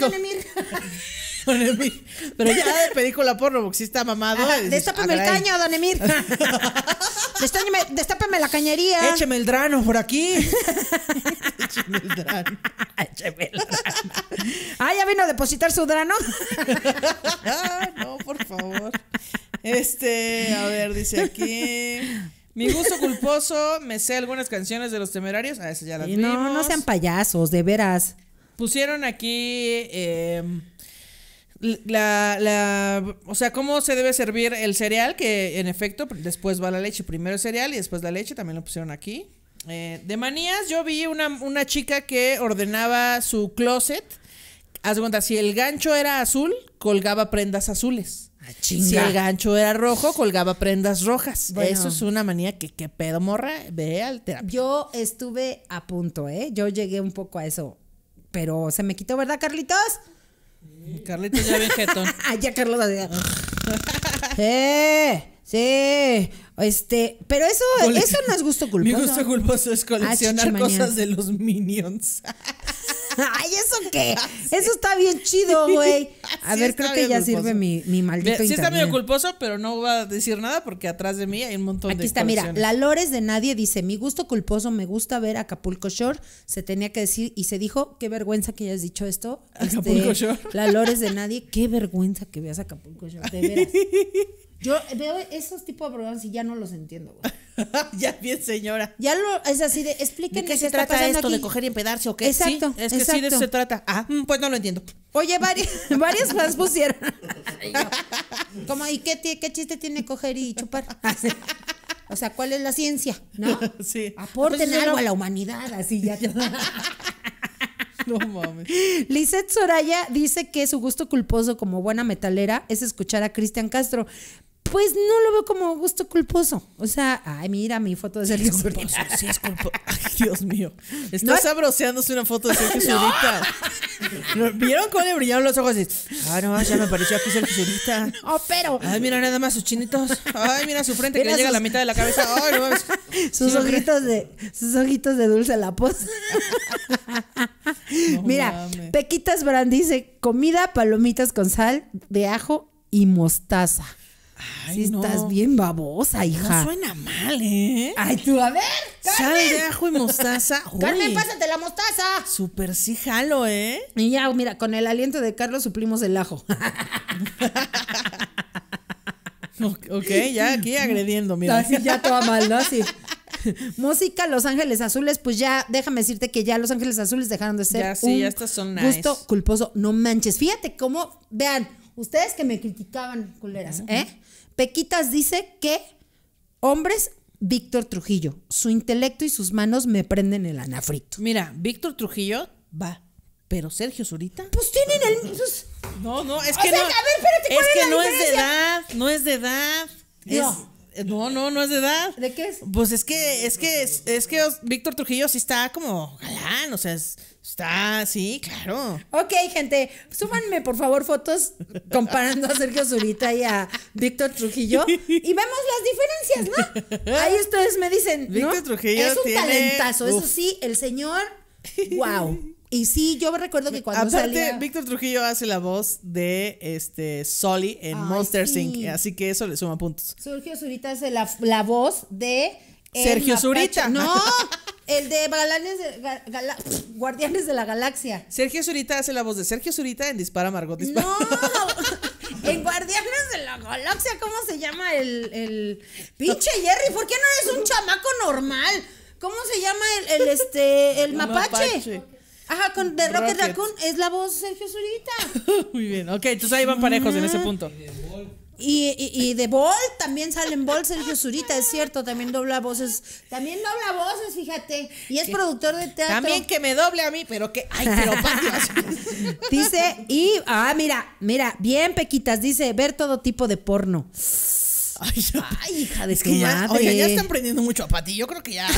Don Emir. Pero ya de película porno, porque si está mamado. Ah, el caño, Don Emir. Destápame la cañería. Écheme el drano por aquí. Écheme el drano. Écheme el drano. Ah, ya vino a depositar su drano. no, por favor. Este, a ver, dice aquí. Mi gusto culposo, me sé algunas canciones de los temerarios. A ah, esas ya las y No, no sean payasos, de veras. Pusieron aquí. Em, la, o sea, cómo se debe servir el cereal, que en efecto después va la leche, primero el cereal y después la leche, también lo pusieron aquí. Eh, de manías, yo vi una, una chica que ordenaba su closet Haz cuenta, si el gancho era azul, colgaba prendas azules. Ah, si el gancho era rojo, colgaba prendas rojas. Eso es una manía que, que pedo morra, ve al terapia. Yo estuve a punto, ¿eh? Yo llegué un poco a eso, pero se me quitó, ¿verdad, Carlitos? Carlitos ya bien ah, ya Carlos. ¡Eh! Sí, este, pero eso, eso no es gusto culposo. Mi gusto culposo es coleccionar ah, cosas de los minions. Ay, ¿eso qué? Ah, Eso está bien chido, güey. A ver, creo que ya sirve mi, mi maldito Sí está medio culposo, pero no va a decir nada porque atrás de mí hay un montón de Aquí está, mira, la Lores de Nadie dice, mi gusto culposo, me gusta ver Acapulco Shore. Se tenía que decir y se dijo, qué vergüenza que hayas dicho esto. Este, Acapulco Shore. La Lores de Nadie, qué vergüenza que veas Acapulco Shore, de veras. Yo veo esos tipos de programas y ya no los entiendo, güey. ya bien, señora. Ya lo, es así de, explíquenme qué se trata esto? ¿De coger y empedarse o qué? Exacto. es que sí de eso se trata. Ah, mm, pues no lo entiendo. Oye, varias, más fans pusieron. Como, ¿y qué, chiste tiene coger y chupar? Ah, o sea, ¿cuál es la ciencia? ¿No? Sí. Aporten pues algo a la humanidad, así ya. No mames. Soraya dice que su gusto culposo como buena metalera es escuchar a Cristian Castro, pues no lo veo como gusto culposo. O sea, ay, mira mi foto de Sergio Zurita. Sí, es culposo. Ay, Dios mío. Está ¿No? una foto de Sergio ¿Vieron cómo le brillaron los ojos? Ah, no, ya me pareció aquí Sergio Zurita. oh pero. Ay, mira nada más sus chinitos. Ay, mira su frente que le llega a la mitad de la cabeza. Ay, no Sus ojitos de, sus ojitos de dulce la pos mira, Pequitas Brand dice comida, palomitas con sal de ajo y mostaza. Ay, estás bien babosa, hija. suena mal, ¿eh? Ay, tú, a ver. Carmen. Sal de ajo y mostaza. Carmen, pásate la mostaza. Super sí jalo, ¿eh? Y ya, mira, con el aliento de Carlos suplimos el ajo. ok, ya aquí agrediendo, mira. Así ya toda mal, ¿no? Así. Música Los Ángeles Azules, pues ya déjame decirte que ya Los Ángeles Azules dejaron de ser ya, sí, ya estas son nice. justo culposo, no manches. Fíjate cómo, vean, Ustedes que me criticaban, culeras, ¿eh? Pequitas dice que hombres Víctor Trujillo. Su intelecto y sus manos me prenden el anafrito. Mira, Víctor Trujillo va, pero Sergio Zurita. Pues tienen el. Pues, no, no, es que no. A ver, espérate, es, que no es de edad, no es de edad. No, no, no es de edad. ¿De qué es? Pues es que, es que, es, que Víctor Trujillo sí está como galán, o sea, está, así, claro. Ok, gente, súmanme, por favor fotos comparando a Sergio Zurita y a Víctor Trujillo y vemos las diferencias, ¿no? Ahí ustedes me dicen, Víctor Trujillo es un talentazo, eso sí, el señor, wow. Y sí, yo recuerdo que cuando Aparte, salía... Víctor Trujillo hace la voz de este Sully en Monster Inc. Así que eso le suma puntos. Sergio Zurita hace la, voz de... Eh, Sergio Zurita. No, el de Guardianes de la Galaxia. Sergio Zurita hace la voz de Sergio Zurita en Dispara Margot Dispara. No, en Guardianes de la Galaxia, ¿cómo se llama el, pinche Jerry? ¿Por qué no eres un chamaco normal? ¿Cómo se llama el, el este el, mapache. Ajá, con The Rocket, Raccoon es la voz Sergio Zurita. Muy bien, ok, entonces ahí van parejos en ese punto. Y, y, y de Ball también sale en Ball Sergio Zurita, es cierto, también dobla voces. También dobla voces, fíjate. Y es productor de teatro. También que me doble a mí, pero que. Ay, pero Dice, y. Ah, mira, mira, bien, Pequitas, dice ver todo tipo de porno. Ay, hija de es ya, Oye, ya están prendiendo mucho a Pati. Yo creo que ya.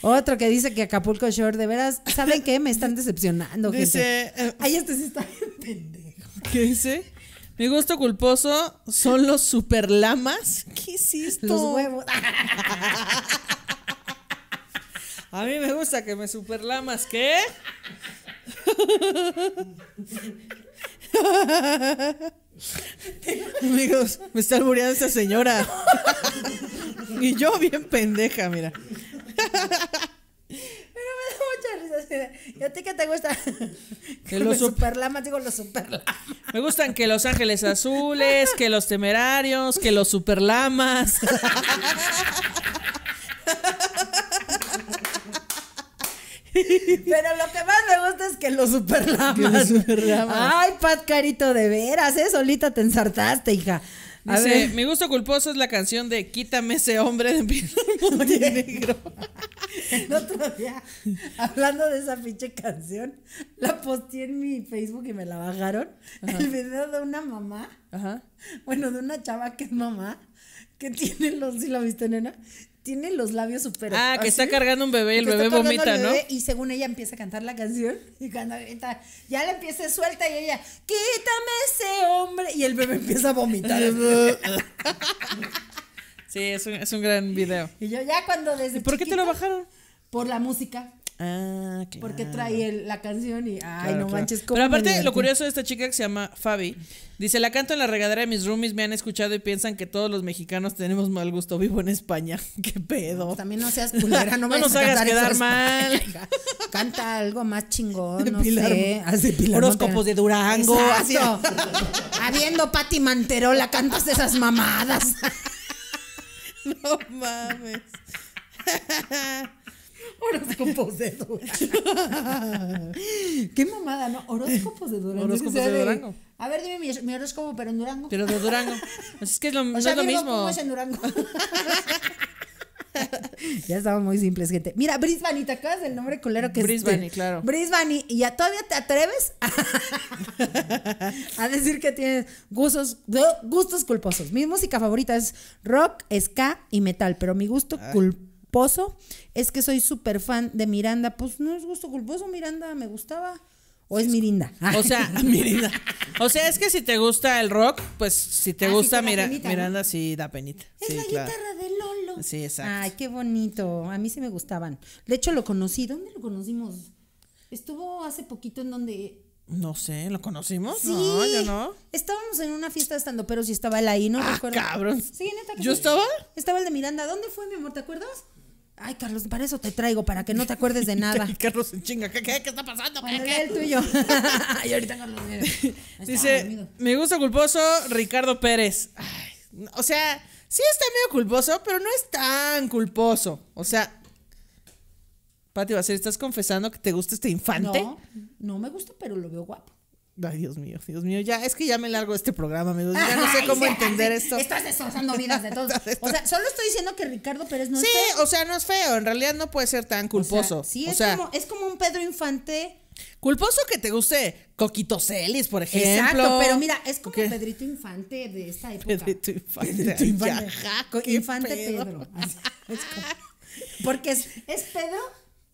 Otro que dice que Acapulco Shore, de veras, ¿saben qué? Me están decepcionando. Dice. Gente. Eh, Ay, este sí está bien pendejo. ¿Qué dice? Mi gusto culposo son los superlamas. ¿Qué hiciste? Los huevos. A mí me gusta que me superlamas. ¿Qué? Amigos, me está albureando esa señora. y yo bien pendeja, mira. Pero me da mucha risa. ¿Y a ti qué te gusta? Que los superlamas, digo los superlamas. Me gustan que los ángeles azules, que los temerarios, que los superlamas. Pero lo que más me gusta es que los superlamas. Ay, Pat Carito, de veras, ¿eh? Solita te ensartaste, hija. A mi gusto culposo es la canción de Quítame ese hombre de negro. El otro día, hablando de esa pinche canción, la posteé en mi Facebook y me la bajaron. El video de una mamá, bueno, de una chava que es mamá, que tiene los, si ¿sí viste, nena, tiene los labios super... Ah, que está cargando un bebé, y el bebé vomita, ¿no? Y según ella empieza a cantar la canción, y cuando ya le empieza suelta y ella, quítame ese hombre, y el bebé empieza a vomitar. sí, es un, es un gran video. Y yo ya cuando desde. ¿Por qué te lo bajaron? Por la música. Ah, claro. Porque trae la canción y, ay, no manches. como. Pero aparte, lo curioso de esta chica que se llama Fabi, dice, la canto en la regadera de mis roomies, me han escuchado y piensan que todos los mexicanos tenemos mal gusto, vivo en España, qué pedo. también no seas culera, no, no nos hagas quedar mal. Canta algo más chingón, no sé. Hace Horóscopos de Durango. Así, habiendo Pati Manterola, cantas esas mamadas. no mames. Horóscopos de Durango. Qué mamada, ¿no? Horóscopos de Durango. Horóscopos de Durango. A ver, dime mi, horóscopo, pero en Durango. Pero de Durango. Pues es que es lo, o sea, mismo. es en Durango? ya estamos muy simples, gente. Mira, Brisbane, ¿y ¿te acuerdas del nombre culero que Brisbane, es? Brisbane, este? claro. Brisbane, ¿y ya todavía te atreves a, decir que tienes gustos, gustos culposos? Mi música favorita es rock, ska y metal, pero mi gusto culposo es que soy súper fan de Miranda. Pues no es gusto culposo, Miranda me gustaba. O es Mirinda. O sea, O sea, es que si te gusta el rock, pues si te ah, gusta Miranda, sí da penita. Es la guitarra de Lolo. Sí, exacto. Ay, qué bonito. A mí sí me gustaban. De hecho, lo conocí. ¿Dónde lo conocimos? Estuvo hace poquito en donde. No sé, ¿lo conocimos? No, yo no. Estábamos en una fiesta estando, pero si estaba él ahí, no ah, recuerdo. Cabrón. ¿Yo estaba? Estaba el de Miranda. ¿Dónde fue, mi amor? ¿Te acuerdas? Ay, Carlos, para eso te traigo, para que no te acuerdes de nada. Carlos en chinga, ¿qué, qué, qué está pasando? ¿Qué, El tuyo. y ahorita Carlos, Dice, me gusta culposo Ricardo Pérez. o sea, sí está medio culposo, pero no es tan culposo. O sea, Pati ¿estás confesando que te gusta este infante? No, no me gusta, pero lo veo guapo. Ay, Dios mío, Dios mío, ya, es que ya me largo este programa, amigos. Ya no sé cómo entender esto. Estás destrozando vidas de todos. O sea, solo estoy diciendo que Ricardo Pérez no es feo. o sea, no es feo. En realidad no puede ser tan culposo. O sea, sí, es, como, es como un Pedro Infante. Culposo que te guste Coquito Celis, por ejemplo. Exacto, pero mira, es como Pedrito Infante de esta época. Pedrito Infante. Infante. Infante Pedro. porque es, es Pedro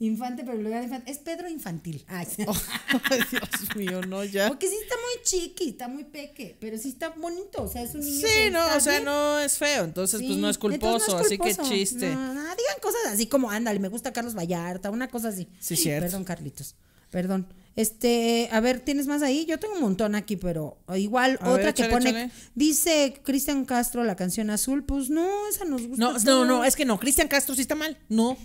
Infante, pero lo es Pedro Infantil. Oh, ay, Dios mío, no, ya. Porque sí está muy chiqui, está muy peque, pero sí está bonito, o sea, es un Sí, no, o sea, no es feo, entonces pues no es, culposo, así que chiste. No, digan cosas así como, ándale, me gusta Carlos Vallarta, una cosa así. Sí, cierto. Perdón, Carlitos, perdón. Este, a ver, ¿tienes más ahí? Yo tengo un montón aquí, pero igual otra que pone. Dice Cristian Castro la canción azul. Pues no, esa nos gusta. No, no, no, es que no. Cristian Castro sí está mal. No,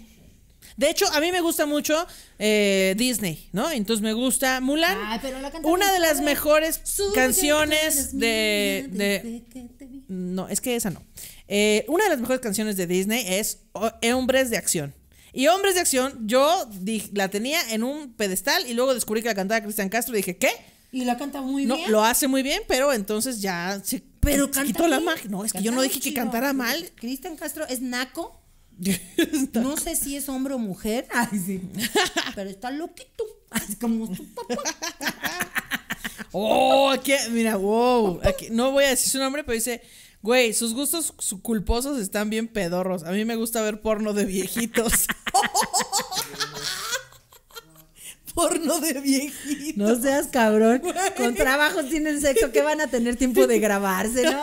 de hecho, a mí me gusta mucho eh, Disney, ¿no? Entonces me gusta Mulan. pero una de las mejores canciones de, No, es que esa no. Eh, una de las mejores canciones de Disney es eh, Hombres de Acción. Y Hombres de Acción, yo la tenía en un pedestal y luego descubrí que la cantaba Cristian Castro y dije, ¿qué? Y la canta muy no, Lo hace muy bien, pero entonces ya se, pero quitó la magia. No, es que yo no dije que cantara mal. Cristian Castro es naco no sé si es hombre o mujer, Ay, sí. pero está loquito, como su papá. Oh, aquí, mira, wow. no voy a decir su nombre, pero dice, güey, sus gustos culposos están bien pedorros. A mí me gusta ver porno de viejitos. porno de viejitos. No seas cabrón. Con trabajo tienen sexo, ¿qué van a tener tiempo de grabarse, no?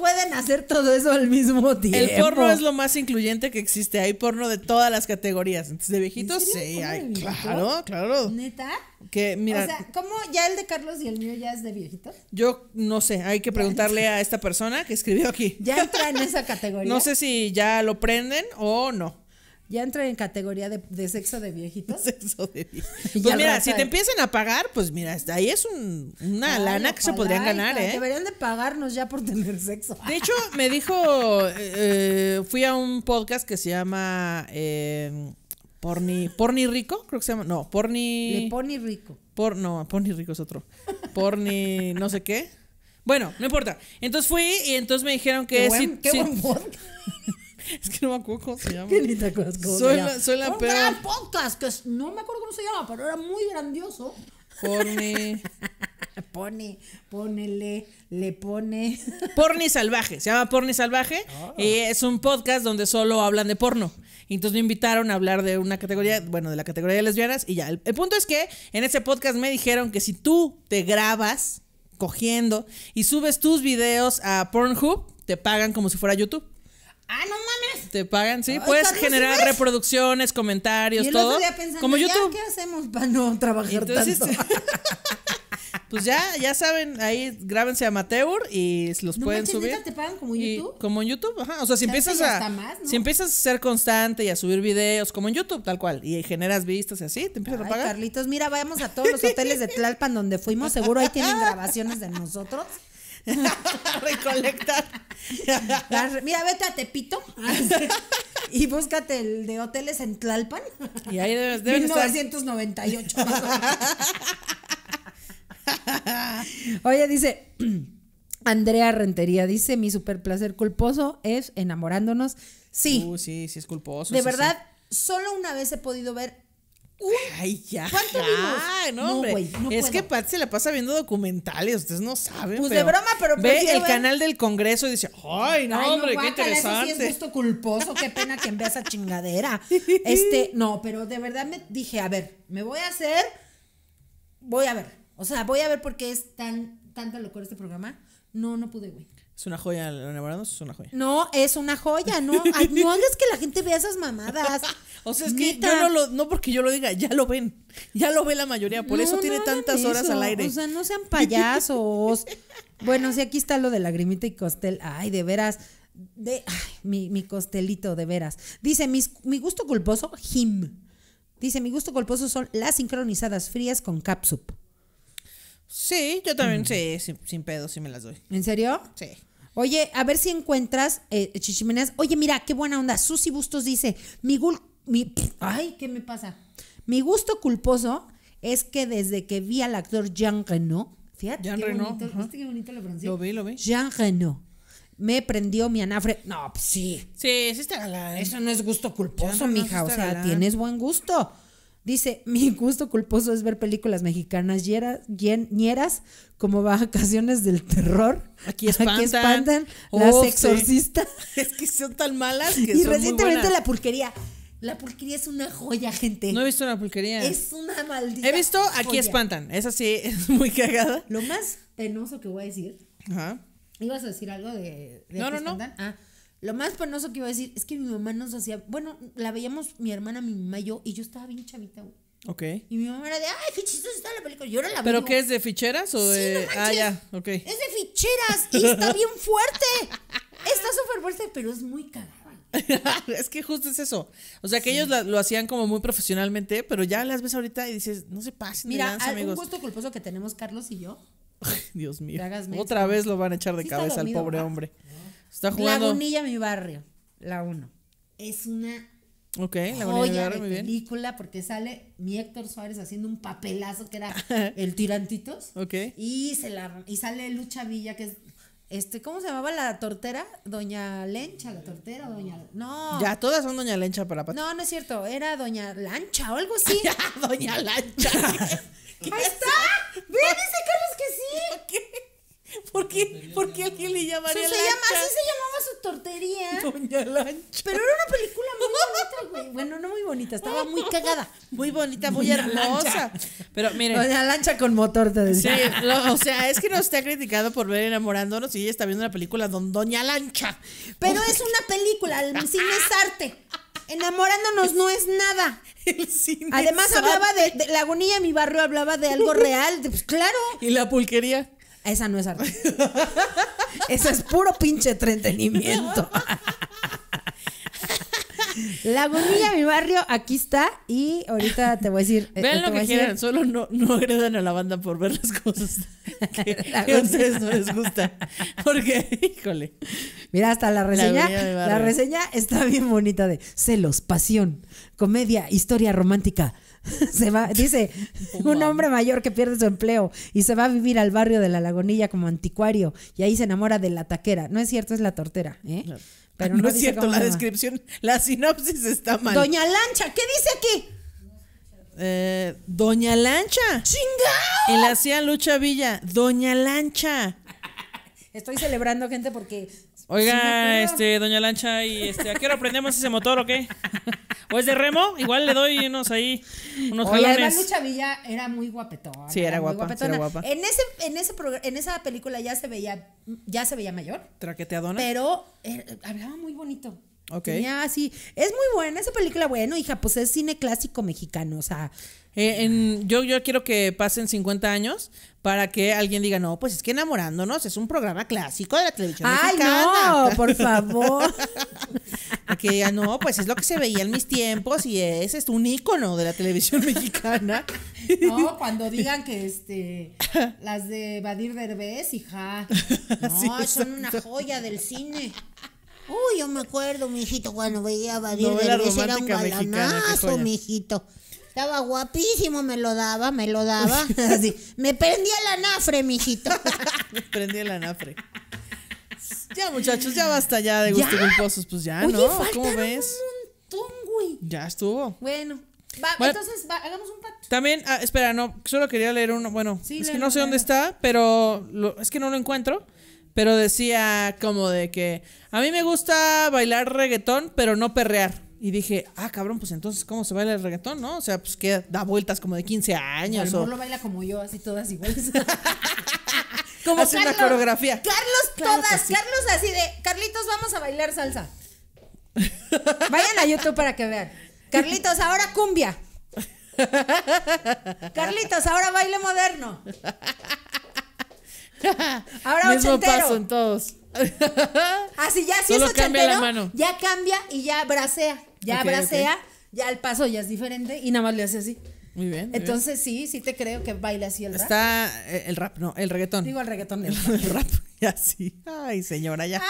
pueden hacer todo eso al mismo tiempo. El porno es lo más incluyente que existe. Hay porno de todas las categorías. de viejitos, sí, hay. Claro, claro. ¿Neta? Que, mira. O ¿cómo ya el de Carlos y el mío ya es de viejitos? Yo no sé. Hay que preguntarle a esta persona que escribió aquí. Ya entra en esa categoría. no sé si ya lo prenden o no ya entra en categoría de, sexo de viejitos. Sexo de viejito. Pues mira, si te empiezan a pagar, pues mira, ahí es un, una lana que se podrían ganar, ¿eh? Deberían de pagarnos ya por tener sexo. De hecho, me dijo, eh, eh, fui a un podcast que se llama eh, Porni, Porni Rico, creo que se llama, no, Porni... Le Porni Rico. Por, no, Porni Rico es otro. Porni no sé qué. Bueno, no importa. Entonces fui y entonces me dijeron que... Qué qué buen Es que no me acuerdo cómo se llama. ¿Qué soy La, soy podcast que no me acuerdo cómo se llama, pero era muy grandioso. Porni. Pone, ponele, le pone. Porni salvaje, se llama Porni salvaje. Ah. Y es un podcast donde solo hablan de porno. Y entonces me invitaron a hablar de una categoría, bueno, de la categoría de lesbianas y ya. el punto es que en ese podcast me dijeron que si tú te grabas cogiendo y subes tus videos a Pornhub, te pagan como si fuera YouTube. Ah, no mames. Te pagan, sí. Puedes generar reproducciones, comentarios, todo. como YouTube. ¿Qué hacemos para no trabajar tanto? pues ya, ya saben, ahí grábense amateur y los pueden subir. te pagan como en YouTube? como YouTube, ajá. O sea, si empiezas a. Si empiezas a ser constante y a subir videos, como en YouTube, tal cual, y generas vistas y así, te empiezan a pagar. Carlitos, mira, vayamos a todos los hoteles de Tlalpan donde fuimos, seguro ahí tienen grabaciones de nosotros. Recolectar. Mira, vete a Tepito y búscate el de hoteles en Tlalpan. Y ahí debes, debes 1998. Oye, dice Andrea Rentería, dice, mi super placer culposo es enamorándonos. Sí. Uh, sí, sí es culposo. De verdad, solo una vez he podido ver Ay, ya. ¿Cuánto No, güey, No, es que Pat se la pasa viendo documentales, ustedes no saben. Pues de broma, pero. Ve el canal del Congreso y dice, ay, no, hombre, qué interesante. culposo, qué pena que envía esa chingadera. Este, no, pero de verdad me dije, a ver, me voy a hacer, voy a ver. O sea, voy a ver por qué es tan, tanta locura este programa. No, no pude, güey. Es una joya, lo es una joya. No, es una joya, no. no hagas que la gente vea esas mamadas. o sea, es que yo no lo, no porque yo lo diga, ya lo ven. Ya lo ve la mayoría, por eso tiene tantas horas al aire. O sea, no sean payasos. bueno, sí, aquí está lo de lagrimita y costel. Ay, de veras. De, ay, mi, costelito, de veras. Dice, mi gusto culposo, him. Dice, mi gusto culposo son las sincronizadas frías con capsup. Sí, yo también, mm. sí, sin, sin, pedo, sí me las doy. ¿En serio? Sí. Oye, a ver si encuentras, eh, Oye, mira, qué buena onda. Susi Bustos dice, mi, gul, mi ay, ¿qué me pasa? Mi gusto culposo es que desde que vi al actor Jean Reno, fíjate, Jean ¿viste qué bonito lo pronuncié? Lo vi, lo vi. Jean Reno. Me prendió mi anafre. No, pues sí. Sí, es está Eso no es gusto culposo, mija. o sea, tienes buen gusto. Dice, mi gusto culposo es ver películas mexicanas ñeras, como vacaciones del terror. Aquí espantan. Aquí espantan las exorcistas. Es que son tan malas que Y recientemente la pulquería. La pulquería es una joya, gente. No he visto una pulquería. Es una maldita. He visto Aquí espantan. Esa sí es muy cagada. Lo más penoso que voy a decir. Ajá. ¿Ibas a decir algo de, no, no, No. Ah lo más penoso que iba a decir es que mi mamá nos hacía, bueno, la veíamos mi hermana, mi mamá y yo, y yo estaba bien chavita, Ok. Y mi mamá era de, ay, qué está la película. Yo era la ¿Pero que qué es de ficheras o de.? ah, ya, ok. Es de ficheras y está bien fuerte. está súper fuerte, pero es muy cagada. es que justo es eso. O sea, que ellos lo hacían como muy profesionalmente, pero ya las ves ahorita y dices, no se pasen. Mira, lanza, amigos. un culposo que tenemos Carlos y yo. Dios mío. Otra vez lo van a echar de cabeza al pobre hombre. No. La jugando. mi barrio, la 1. Es una Ok, la joya de, película porque sale mi Héctor Suárez haciendo un papelazo que era el Tirantitos. Ok. Y, se y sale Lucha Villa, que es, este, ¿cómo se llamaba la tortera? Doña Lencha, la tortera, doña... No. Ya, todas son doña Lencha para No, no es cierto, era doña Lancha o algo así. doña Lancha. Ahí está. dice Carlos que sí. ¿Por qué, aquí qué le llamaría se Lancha? así se llamaba su tortería. Doña Lancha. Pero era una película muy bonita, güey. Bueno, no muy bonita, estaba muy cagada. Muy bonita, muy hermosa. Pero mire. Doña Lancha con motor, te decía. Sí, o sea, es que nos está criticado por ver enamorándonos y ella está viendo una película don Doña Lancha. Pero es una película, el cine es arte. Enamorándonos no es nada. El cine Además, hablaba de de, de en mi barrio hablaba de algo real. Pues claro. Y la pulquería. Esa no es arte. eso es puro pinche entretenimiento. La de mi barrio, aquí está. Y ahorita te voy a decir. Eh, Vean lo que quieran, solo no, no agredan a la banda por ver las cosas que, a ustedes no les gusta. Porque, híjole. Mira, hasta la reseña. la reseña está bien bonita de celos, pasión, comedia, historia romántica se va, dice, un hombre mayor que pierde su empleo y se va a vivir al barrio de la Lagonilla como anticuario y ahí se enamora de la taquera. No es cierto, es la tortera, ¿eh? No, Pero no, es cierto, la descripción, la sinopsis está mal. Doña Lancha, ¿qué dice aquí? Eh, Doña Lancha. chingado En la hacía Lucha Villa, Doña Lancha. Estoy celebrando, gente, porque Oiga, este, doña Lancha, y este, ¿a qué hora prendemos ese motor o qué? ¿O es de remo? Igual le doy unos ahí, unos jalones. además Lucha Villa era muy guapetona. Sí, era, guapetona. guapa, En ese, en ese en esa película ya se veía, ya se veía mayor. Traqueteadona. Pero eh, hablaba muy bonito. Okay. sí. Es muy buena esa película. Bueno, hija, pues es cine clásico mexicano. O sea. Eh, yo, yo quiero que pasen 50 años para que alguien diga, no, pues es que enamorándonos es un programa clásico de la televisión Ay, no, por favor. que ya no, pues es lo que se veía en mis tiempos y es, es un ícono de la televisión mexicana. No, cuando digan que este las de Badir Derbez, hija. No, son una joya del cine. Uy, yo me acuerdo, mijito, cuando veía a Badir Derbez, era un galanazo, mijito. Estaba guapísimo, me lo daba, me lo daba. Me prendía la anafre, mijito. me prendía la anafre. Ya, muchachos, ya basta ya de gustos culposos. Pues ya, ¿no? ¿Cómo ves? un güey. Ya estuvo. Bueno. Va, entonces hagamos un pacto. También, ah, espera, no, solo quería leer uno. Bueno, es que no sé dónde está, pero es que no lo encuentro. Pero decía como de que a mí me gusta bailar reggaetón, pero no perrear. Y dije, ah, cabrón, pues entonces, ¿cómo se baila el reggaetón, no? O sea, pues que da vueltas como de 15 años. O lo lo baila como yo, así todas iguales. como Hace una coreografía. Carlos, todas. Carlos, así de, Carlitos, vamos a bailar salsa. Vayan a YouTube para que vean. Carlitos, ahora cumbia. Carlitos, ahora baile moderno. Ahora Mismo paso en todos. Así ya, si es cambia la mano. ya cambia y ya bracea. Ya okay, ya el paso ya es diferente y nada más le hace así. Muy bien. Entonces sí, sí te creo que baila así el rap. Está eh, el rap, no, el reggaetón. Digo el reggaetón. El, rap, ya sí. Ay, señora, ya.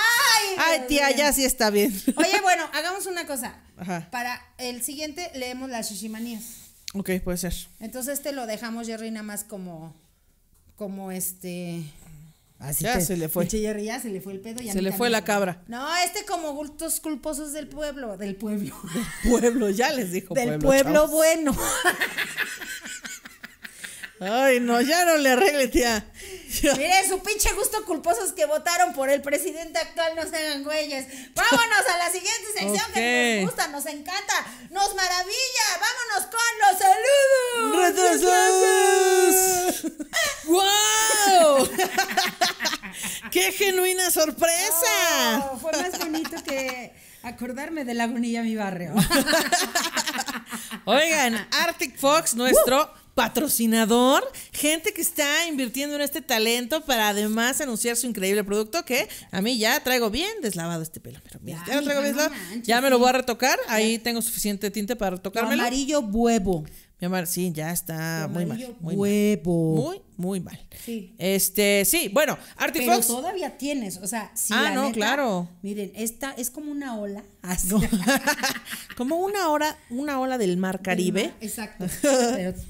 Ay, tía, ya sí está bien. Oye, bueno, hagamos una cosa. Para el siguiente leemos las shishimanías. Ok, puede ser. Entonces te este lo dejamos, Jerry, nada más como, como este, Así ya se le fue. se le fue el pedo. Ya se le fue la cabra. No, este como gultos culposos del pueblo. Del pueblo. Del pueblo, ya les dijo. Del pueblo bueno. Ay, no, ya no le arregle, tía. Mire, su pinche gusto culposos que votaron por el presidente actual, no se hagan güeyes. Vámonos a la siguiente sección que nos gusta, nos encanta, nos maravilla. Vámonos con los saludos. ¡Wow! ¡Qué genuina sorpresa! Oh, fue más bonito que acordarme de Lagunilla, mi barrio. Oigan, Arctic Fox, nuestro patrocinador, gente que está invirtiendo en este talento para además anunciar su increíble producto que a mí ya traigo bien deslavado este pelo. Pero ya, lo ya me lo voy a retocar, ahí tengo suficiente tinte para retocármelo. Amarillo huevo. Mi amor, sí, ya está muy mal. Muy huevo. Muy, muy mal. Sí. Este, sí, bueno, Artifox Pero todavía tienes, o sea, Ah, no, claro. Miren, esta es como una ola. Así. como una hora, una ola del mar Caribe. Exacto.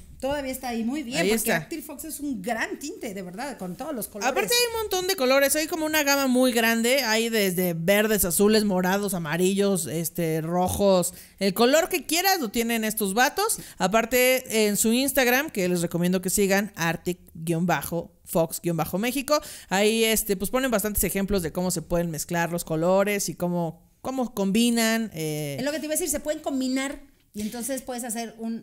Todavía está ahí muy bien, porque Arctic Fox es un gran tinte, de verdad, con todos los colores. Aparte hay un montón de colores, hay como una gama muy grande, hay desde verdes, azules, morados, amarillos, este, rojos, el color que quieras lo tienen estos vatos. Aparte en su Instagram, que les recomiendo que sigan, arctic Fox-México. Ahí este, pues ponen bastantes ejemplos de cómo se pueden mezclar los colores y cómo, cómo combinan. En eh, lo que te iba a decir, se pueden combinar y entonces puedes hacer un,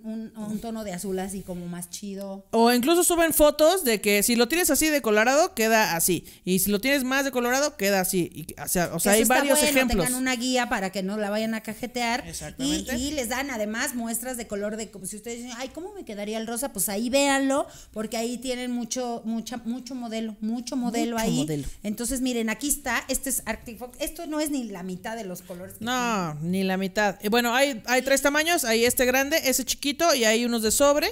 tono de azul así como más chido. O incluso suben fotos de que si lo tienes así de colorado, queda así. Y si lo tienes más de colorado, queda así. o sea, o sea hay varios bueno, ejemplos. Tengan una guía para que no la vayan a cajetear. Y, les dan además muestras de color de como si ustedes dicen, ay, ¿cómo me quedaría el rosa? Pues ahí véanlo, porque ahí tienen mucho, mucha, mucho modelo, mucho modelo ahí. Entonces, miren, aquí está, este es Arctic Fox. Esto no es ni la mitad de los colores. no, ni la mitad. Bueno, hay, hay tres tamaños Ahí este grande, ese chiquito y ahí unos de sobre.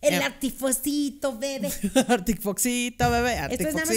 El eh, artifocito, bebé. artifocito, bebé. Artifocito, es nada más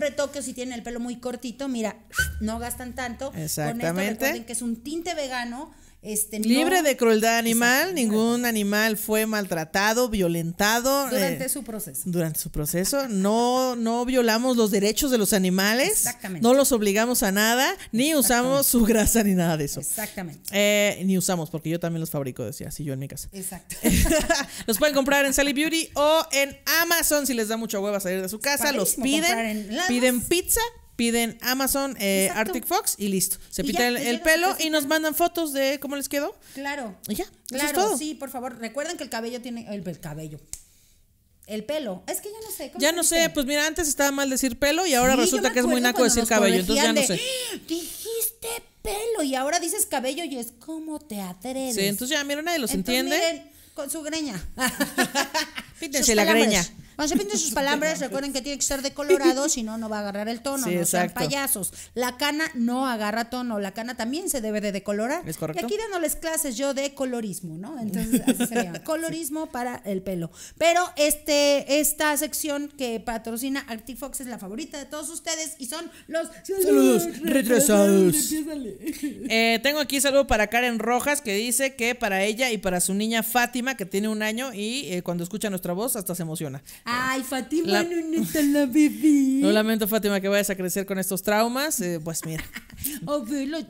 bebé. Si un si tienen el pelo muy cortito, mira, no gastan tanto. Exactamente. recuerden que es un tinte vegano este, Libre de crueldad animal, ningún animal fue maltratado, violentado. Eh, durante su proceso. Durante su proceso. No, no violamos los derechos de los animales. No los obligamos a nada, ni usamos su grasa ni nada de eso. Exactamente. Eh, ni usamos, porque yo también los fabrico, decía así yo en mi casa. Exacto. los pueden comprar en Sally Beauty o en Amazon si les da mucha hueva salir de su casa. los piden. Piden pizza piden Amazon, eh, Arctic Fox y listo. Se pita el, pelo y nos mandan fotos de cómo les quedó. Claro. Y ya. Claro, es todo. sí, por favor. Recuerden que el cabello tiene. El, cabello. El pelo. Es que ya no sé. ya no sé. Pues mira, antes estaba mal decir pelo y ahora resulta que es muy naco decir cabello. Entonces ya no sé. Ah, dijiste pelo y ahora dices cabello y es como te atreves. Sí, entonces ya, mira, nadie los entiende. con su greña. pítense la greña. Cuando se sus palabras, recuerden que tiene que ser decolorado si no, no va a agarrar el tono. no sean payasos. La cana no agarra tono. La cana también se debe de decolorar. Es correcto. Y aquí dándoles clases yo de colorismo, ¿no? Entonces, así sería. Colorismo para el pelo. Pero este, esta sección que patrocina Fox es la favorita de todos ustedes y son los saludos retrasados. Eh, tengo aquí saludo para Karen Rojas que dice que para ella y para su niña Fátima, que tiene un año y eh, cuando escucha nuestra voz hasta se emociona. Ay, Fátima, no, la bebé. No lamento, Fátima, que vayas a crecer con estos traumas. Eh, pues mira. Oh,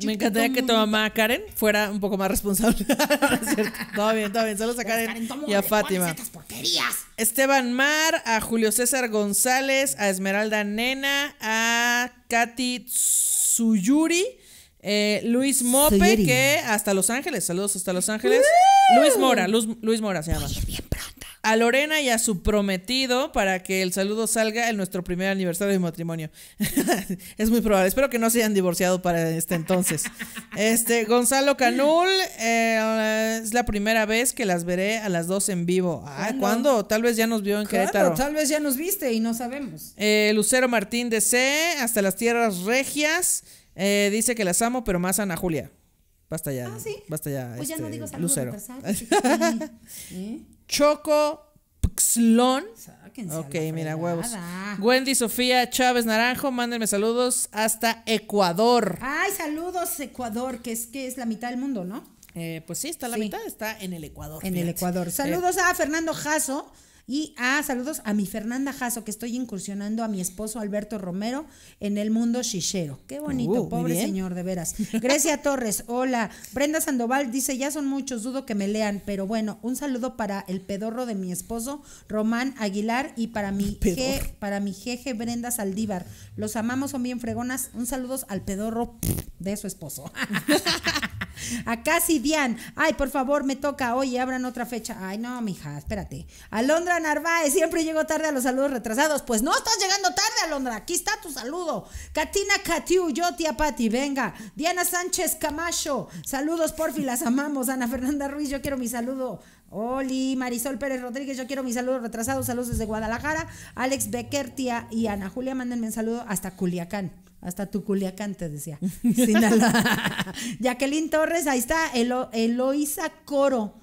Me encantaría que tu mm. mamá Karen fuera un poco más responsable. todo bien, todo bien. Saludos a Karen, y a Fátima. Esteban Mar, a Julio César González, a Esmeralda Nena, a Katy Tsuyuri. Eh, Luis Mope, que hasta Los Ángeles, saludos hasta Los Ángeles. Luis Mora, Luis, Mora se llama a Lorena y a su prometido para que el saludo salga en nuestro primer aniversario de matrimonio. es muy probable. Espero que no se hayan divorciado para este entonces. Este, Gonzalo Canul, eh, es la primera vez que las veré a las dos en vivo. Ah, ¿cuándo? Tal vez ya nos vio en claro, Tal vez ya nos viste y no sabemos. Eh, Lucero Martín de C, hasta las tierras regias. Eh, dice que las amo, pero más Ana Julia. Basta ya. Ah, sí. Basta ya. Pues ya no este, digo saludos Lucero. Choco Pxlon. ok, mira, huevos. Wendy Sofía Chávez Naranjo, mándenme saludos hasta Ecuador. Ay, saludos Ecuador, que es que es la mitad del mundo, ¿no? Eh, pues sí, está la mitad, está en el Ecuador. En el Ecuador. Saludos a Fernando Jasso y ah, saludos a mi Fernanda Jaso que estoy incursionando a mi esposo Alberto Romero en el mundo shishero. Qué bonito, uh, pobre señor, de veras. Grecia Torres, hola. Brenda Sandoval dice, ya son muchos, dudo que me lean, pero bueno, un saludo para el pedorro de mi esposo, Román Aguilar, y para mi, je, para mi jeje Brenda Saldívar. Los amamos, son bien fregonas. Un saludo al pedorro de su esposo. A Casi Dian. Ay, por favor, me toca. hoy abran otra fecha. Ay, no, mija, espérate. Alondra Narváez, siempre llego tarde a los saludos retrasados. Pues no estás llegando tarde, Alondra. Aquí está tu saludo. Katina Catiu, yo, tía Pati, venga. Diana Sánchez Camacho, saludos, porfi, las amamos. Ana Fernanda Ruiz, yo quiero mi saludo. Oli, Marisol Pérez Rodríguez, yo quiero mi saludo retrasado, saludos desde Guadalajara. Alex tía y Ana Julia, mándenme un saludo hasta Culiacán. Hasta tu Culiacán te decía. Jacqueline Torres, ahí está. Elo, Eloisa Coro.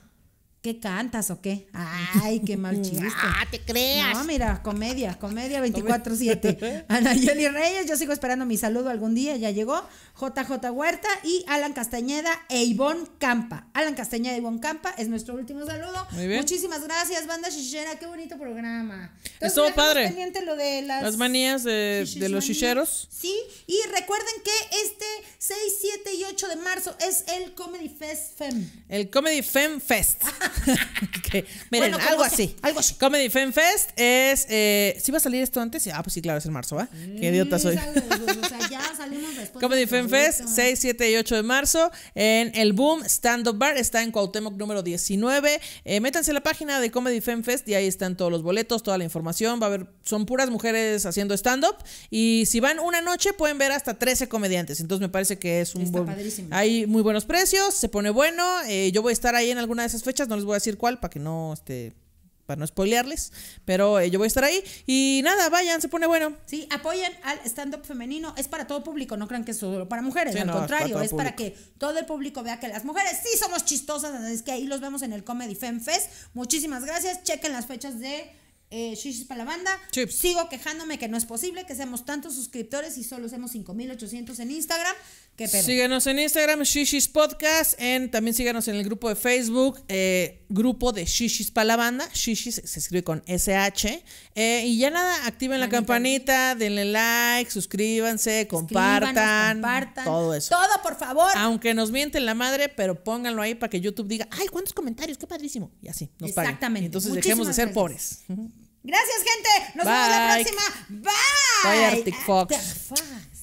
¿Qué cantas o qué? Ay, qué mal chiste. ah, te creas. No, mira, comedia, comedia 24-7. Anayeli Reyes, yo sigo esperando mi saludo algún día, ya llegó. JJ Huerta y Alan Castañeda e Ivonne Campa. Alan Castañeda e Ivonne Campa es nuestro último saludo. Muy bien. Muchísimas gracias, banda Shishera, qué bonito programa. Entonces, Estuvo padre. pendiente lo de las, manías de, los shisheros. Sí, y recuerden que este 6, 7 y 8 de marzo es el Comedy Fest Fem. El Comedy Fem Fest. Miren, algo así, algo así. Comedy Fan Fest es. Eh, si va a salir esto antes? Ah, pues sí, claro, es en marzo, ¿va? Qué mm, idiota soy. Comedy de Fest, 6, 7 y 8 de marzo. En el Boom Stand Up Bar está en Cuauhtémoc número 19. Eh, métanse a la página de Comedy Fan Fest y ahí están todos los boletos, toda la información. Va a haber, son puras mujeres haciendo stand-up. Y si van una noche, pueden ver hasta 13 comediantes. Entonces me parece que es un buen. Padrísimo. Hay muy buenos precios, se pone bueno. Eh, yo voy a estar ahí en alguna de esas fechas, les voy a decir cuál para que no este para no spoilearles, pero eh, yo voy a estar ahí. Y nada, vayan, se pone bueno. Sí, apoyen al stand-up femenino. Es para todo público, no crean que es solo para mujeres. al contrario, es para que todo el público vea que las mujeres sí somos chistosas. es que ahí los vemos en el Comedy Fem Fest. Muchísimas gracias. Chequen las fechas de eh, shishis para la banda. Sigo quejándome que no es posible que seamos tantos suscriptores y solo seamos 5800 en Instagram. Síguenos en Instagram, Shishis Podcast. En, también síganos en el grupo de Facebook, eh, grupo de Shishis para la banda. Shishis se escribe con SH. Eh, y ya nada, activen la campanita, denle like, suscríbanse, compartan, Todo eso. Todo, por favor. Aunque nos mienten la madre, pero pónganlo ahí para que YouTube diga, ay, cuántos comentarios, qué padrísimo. Y así, nos Exactamente. Entonces dejemos de ser pobres. Gracias, gente. Nos vemos la próxima. Bye. Bye, ah, Arctic Fox.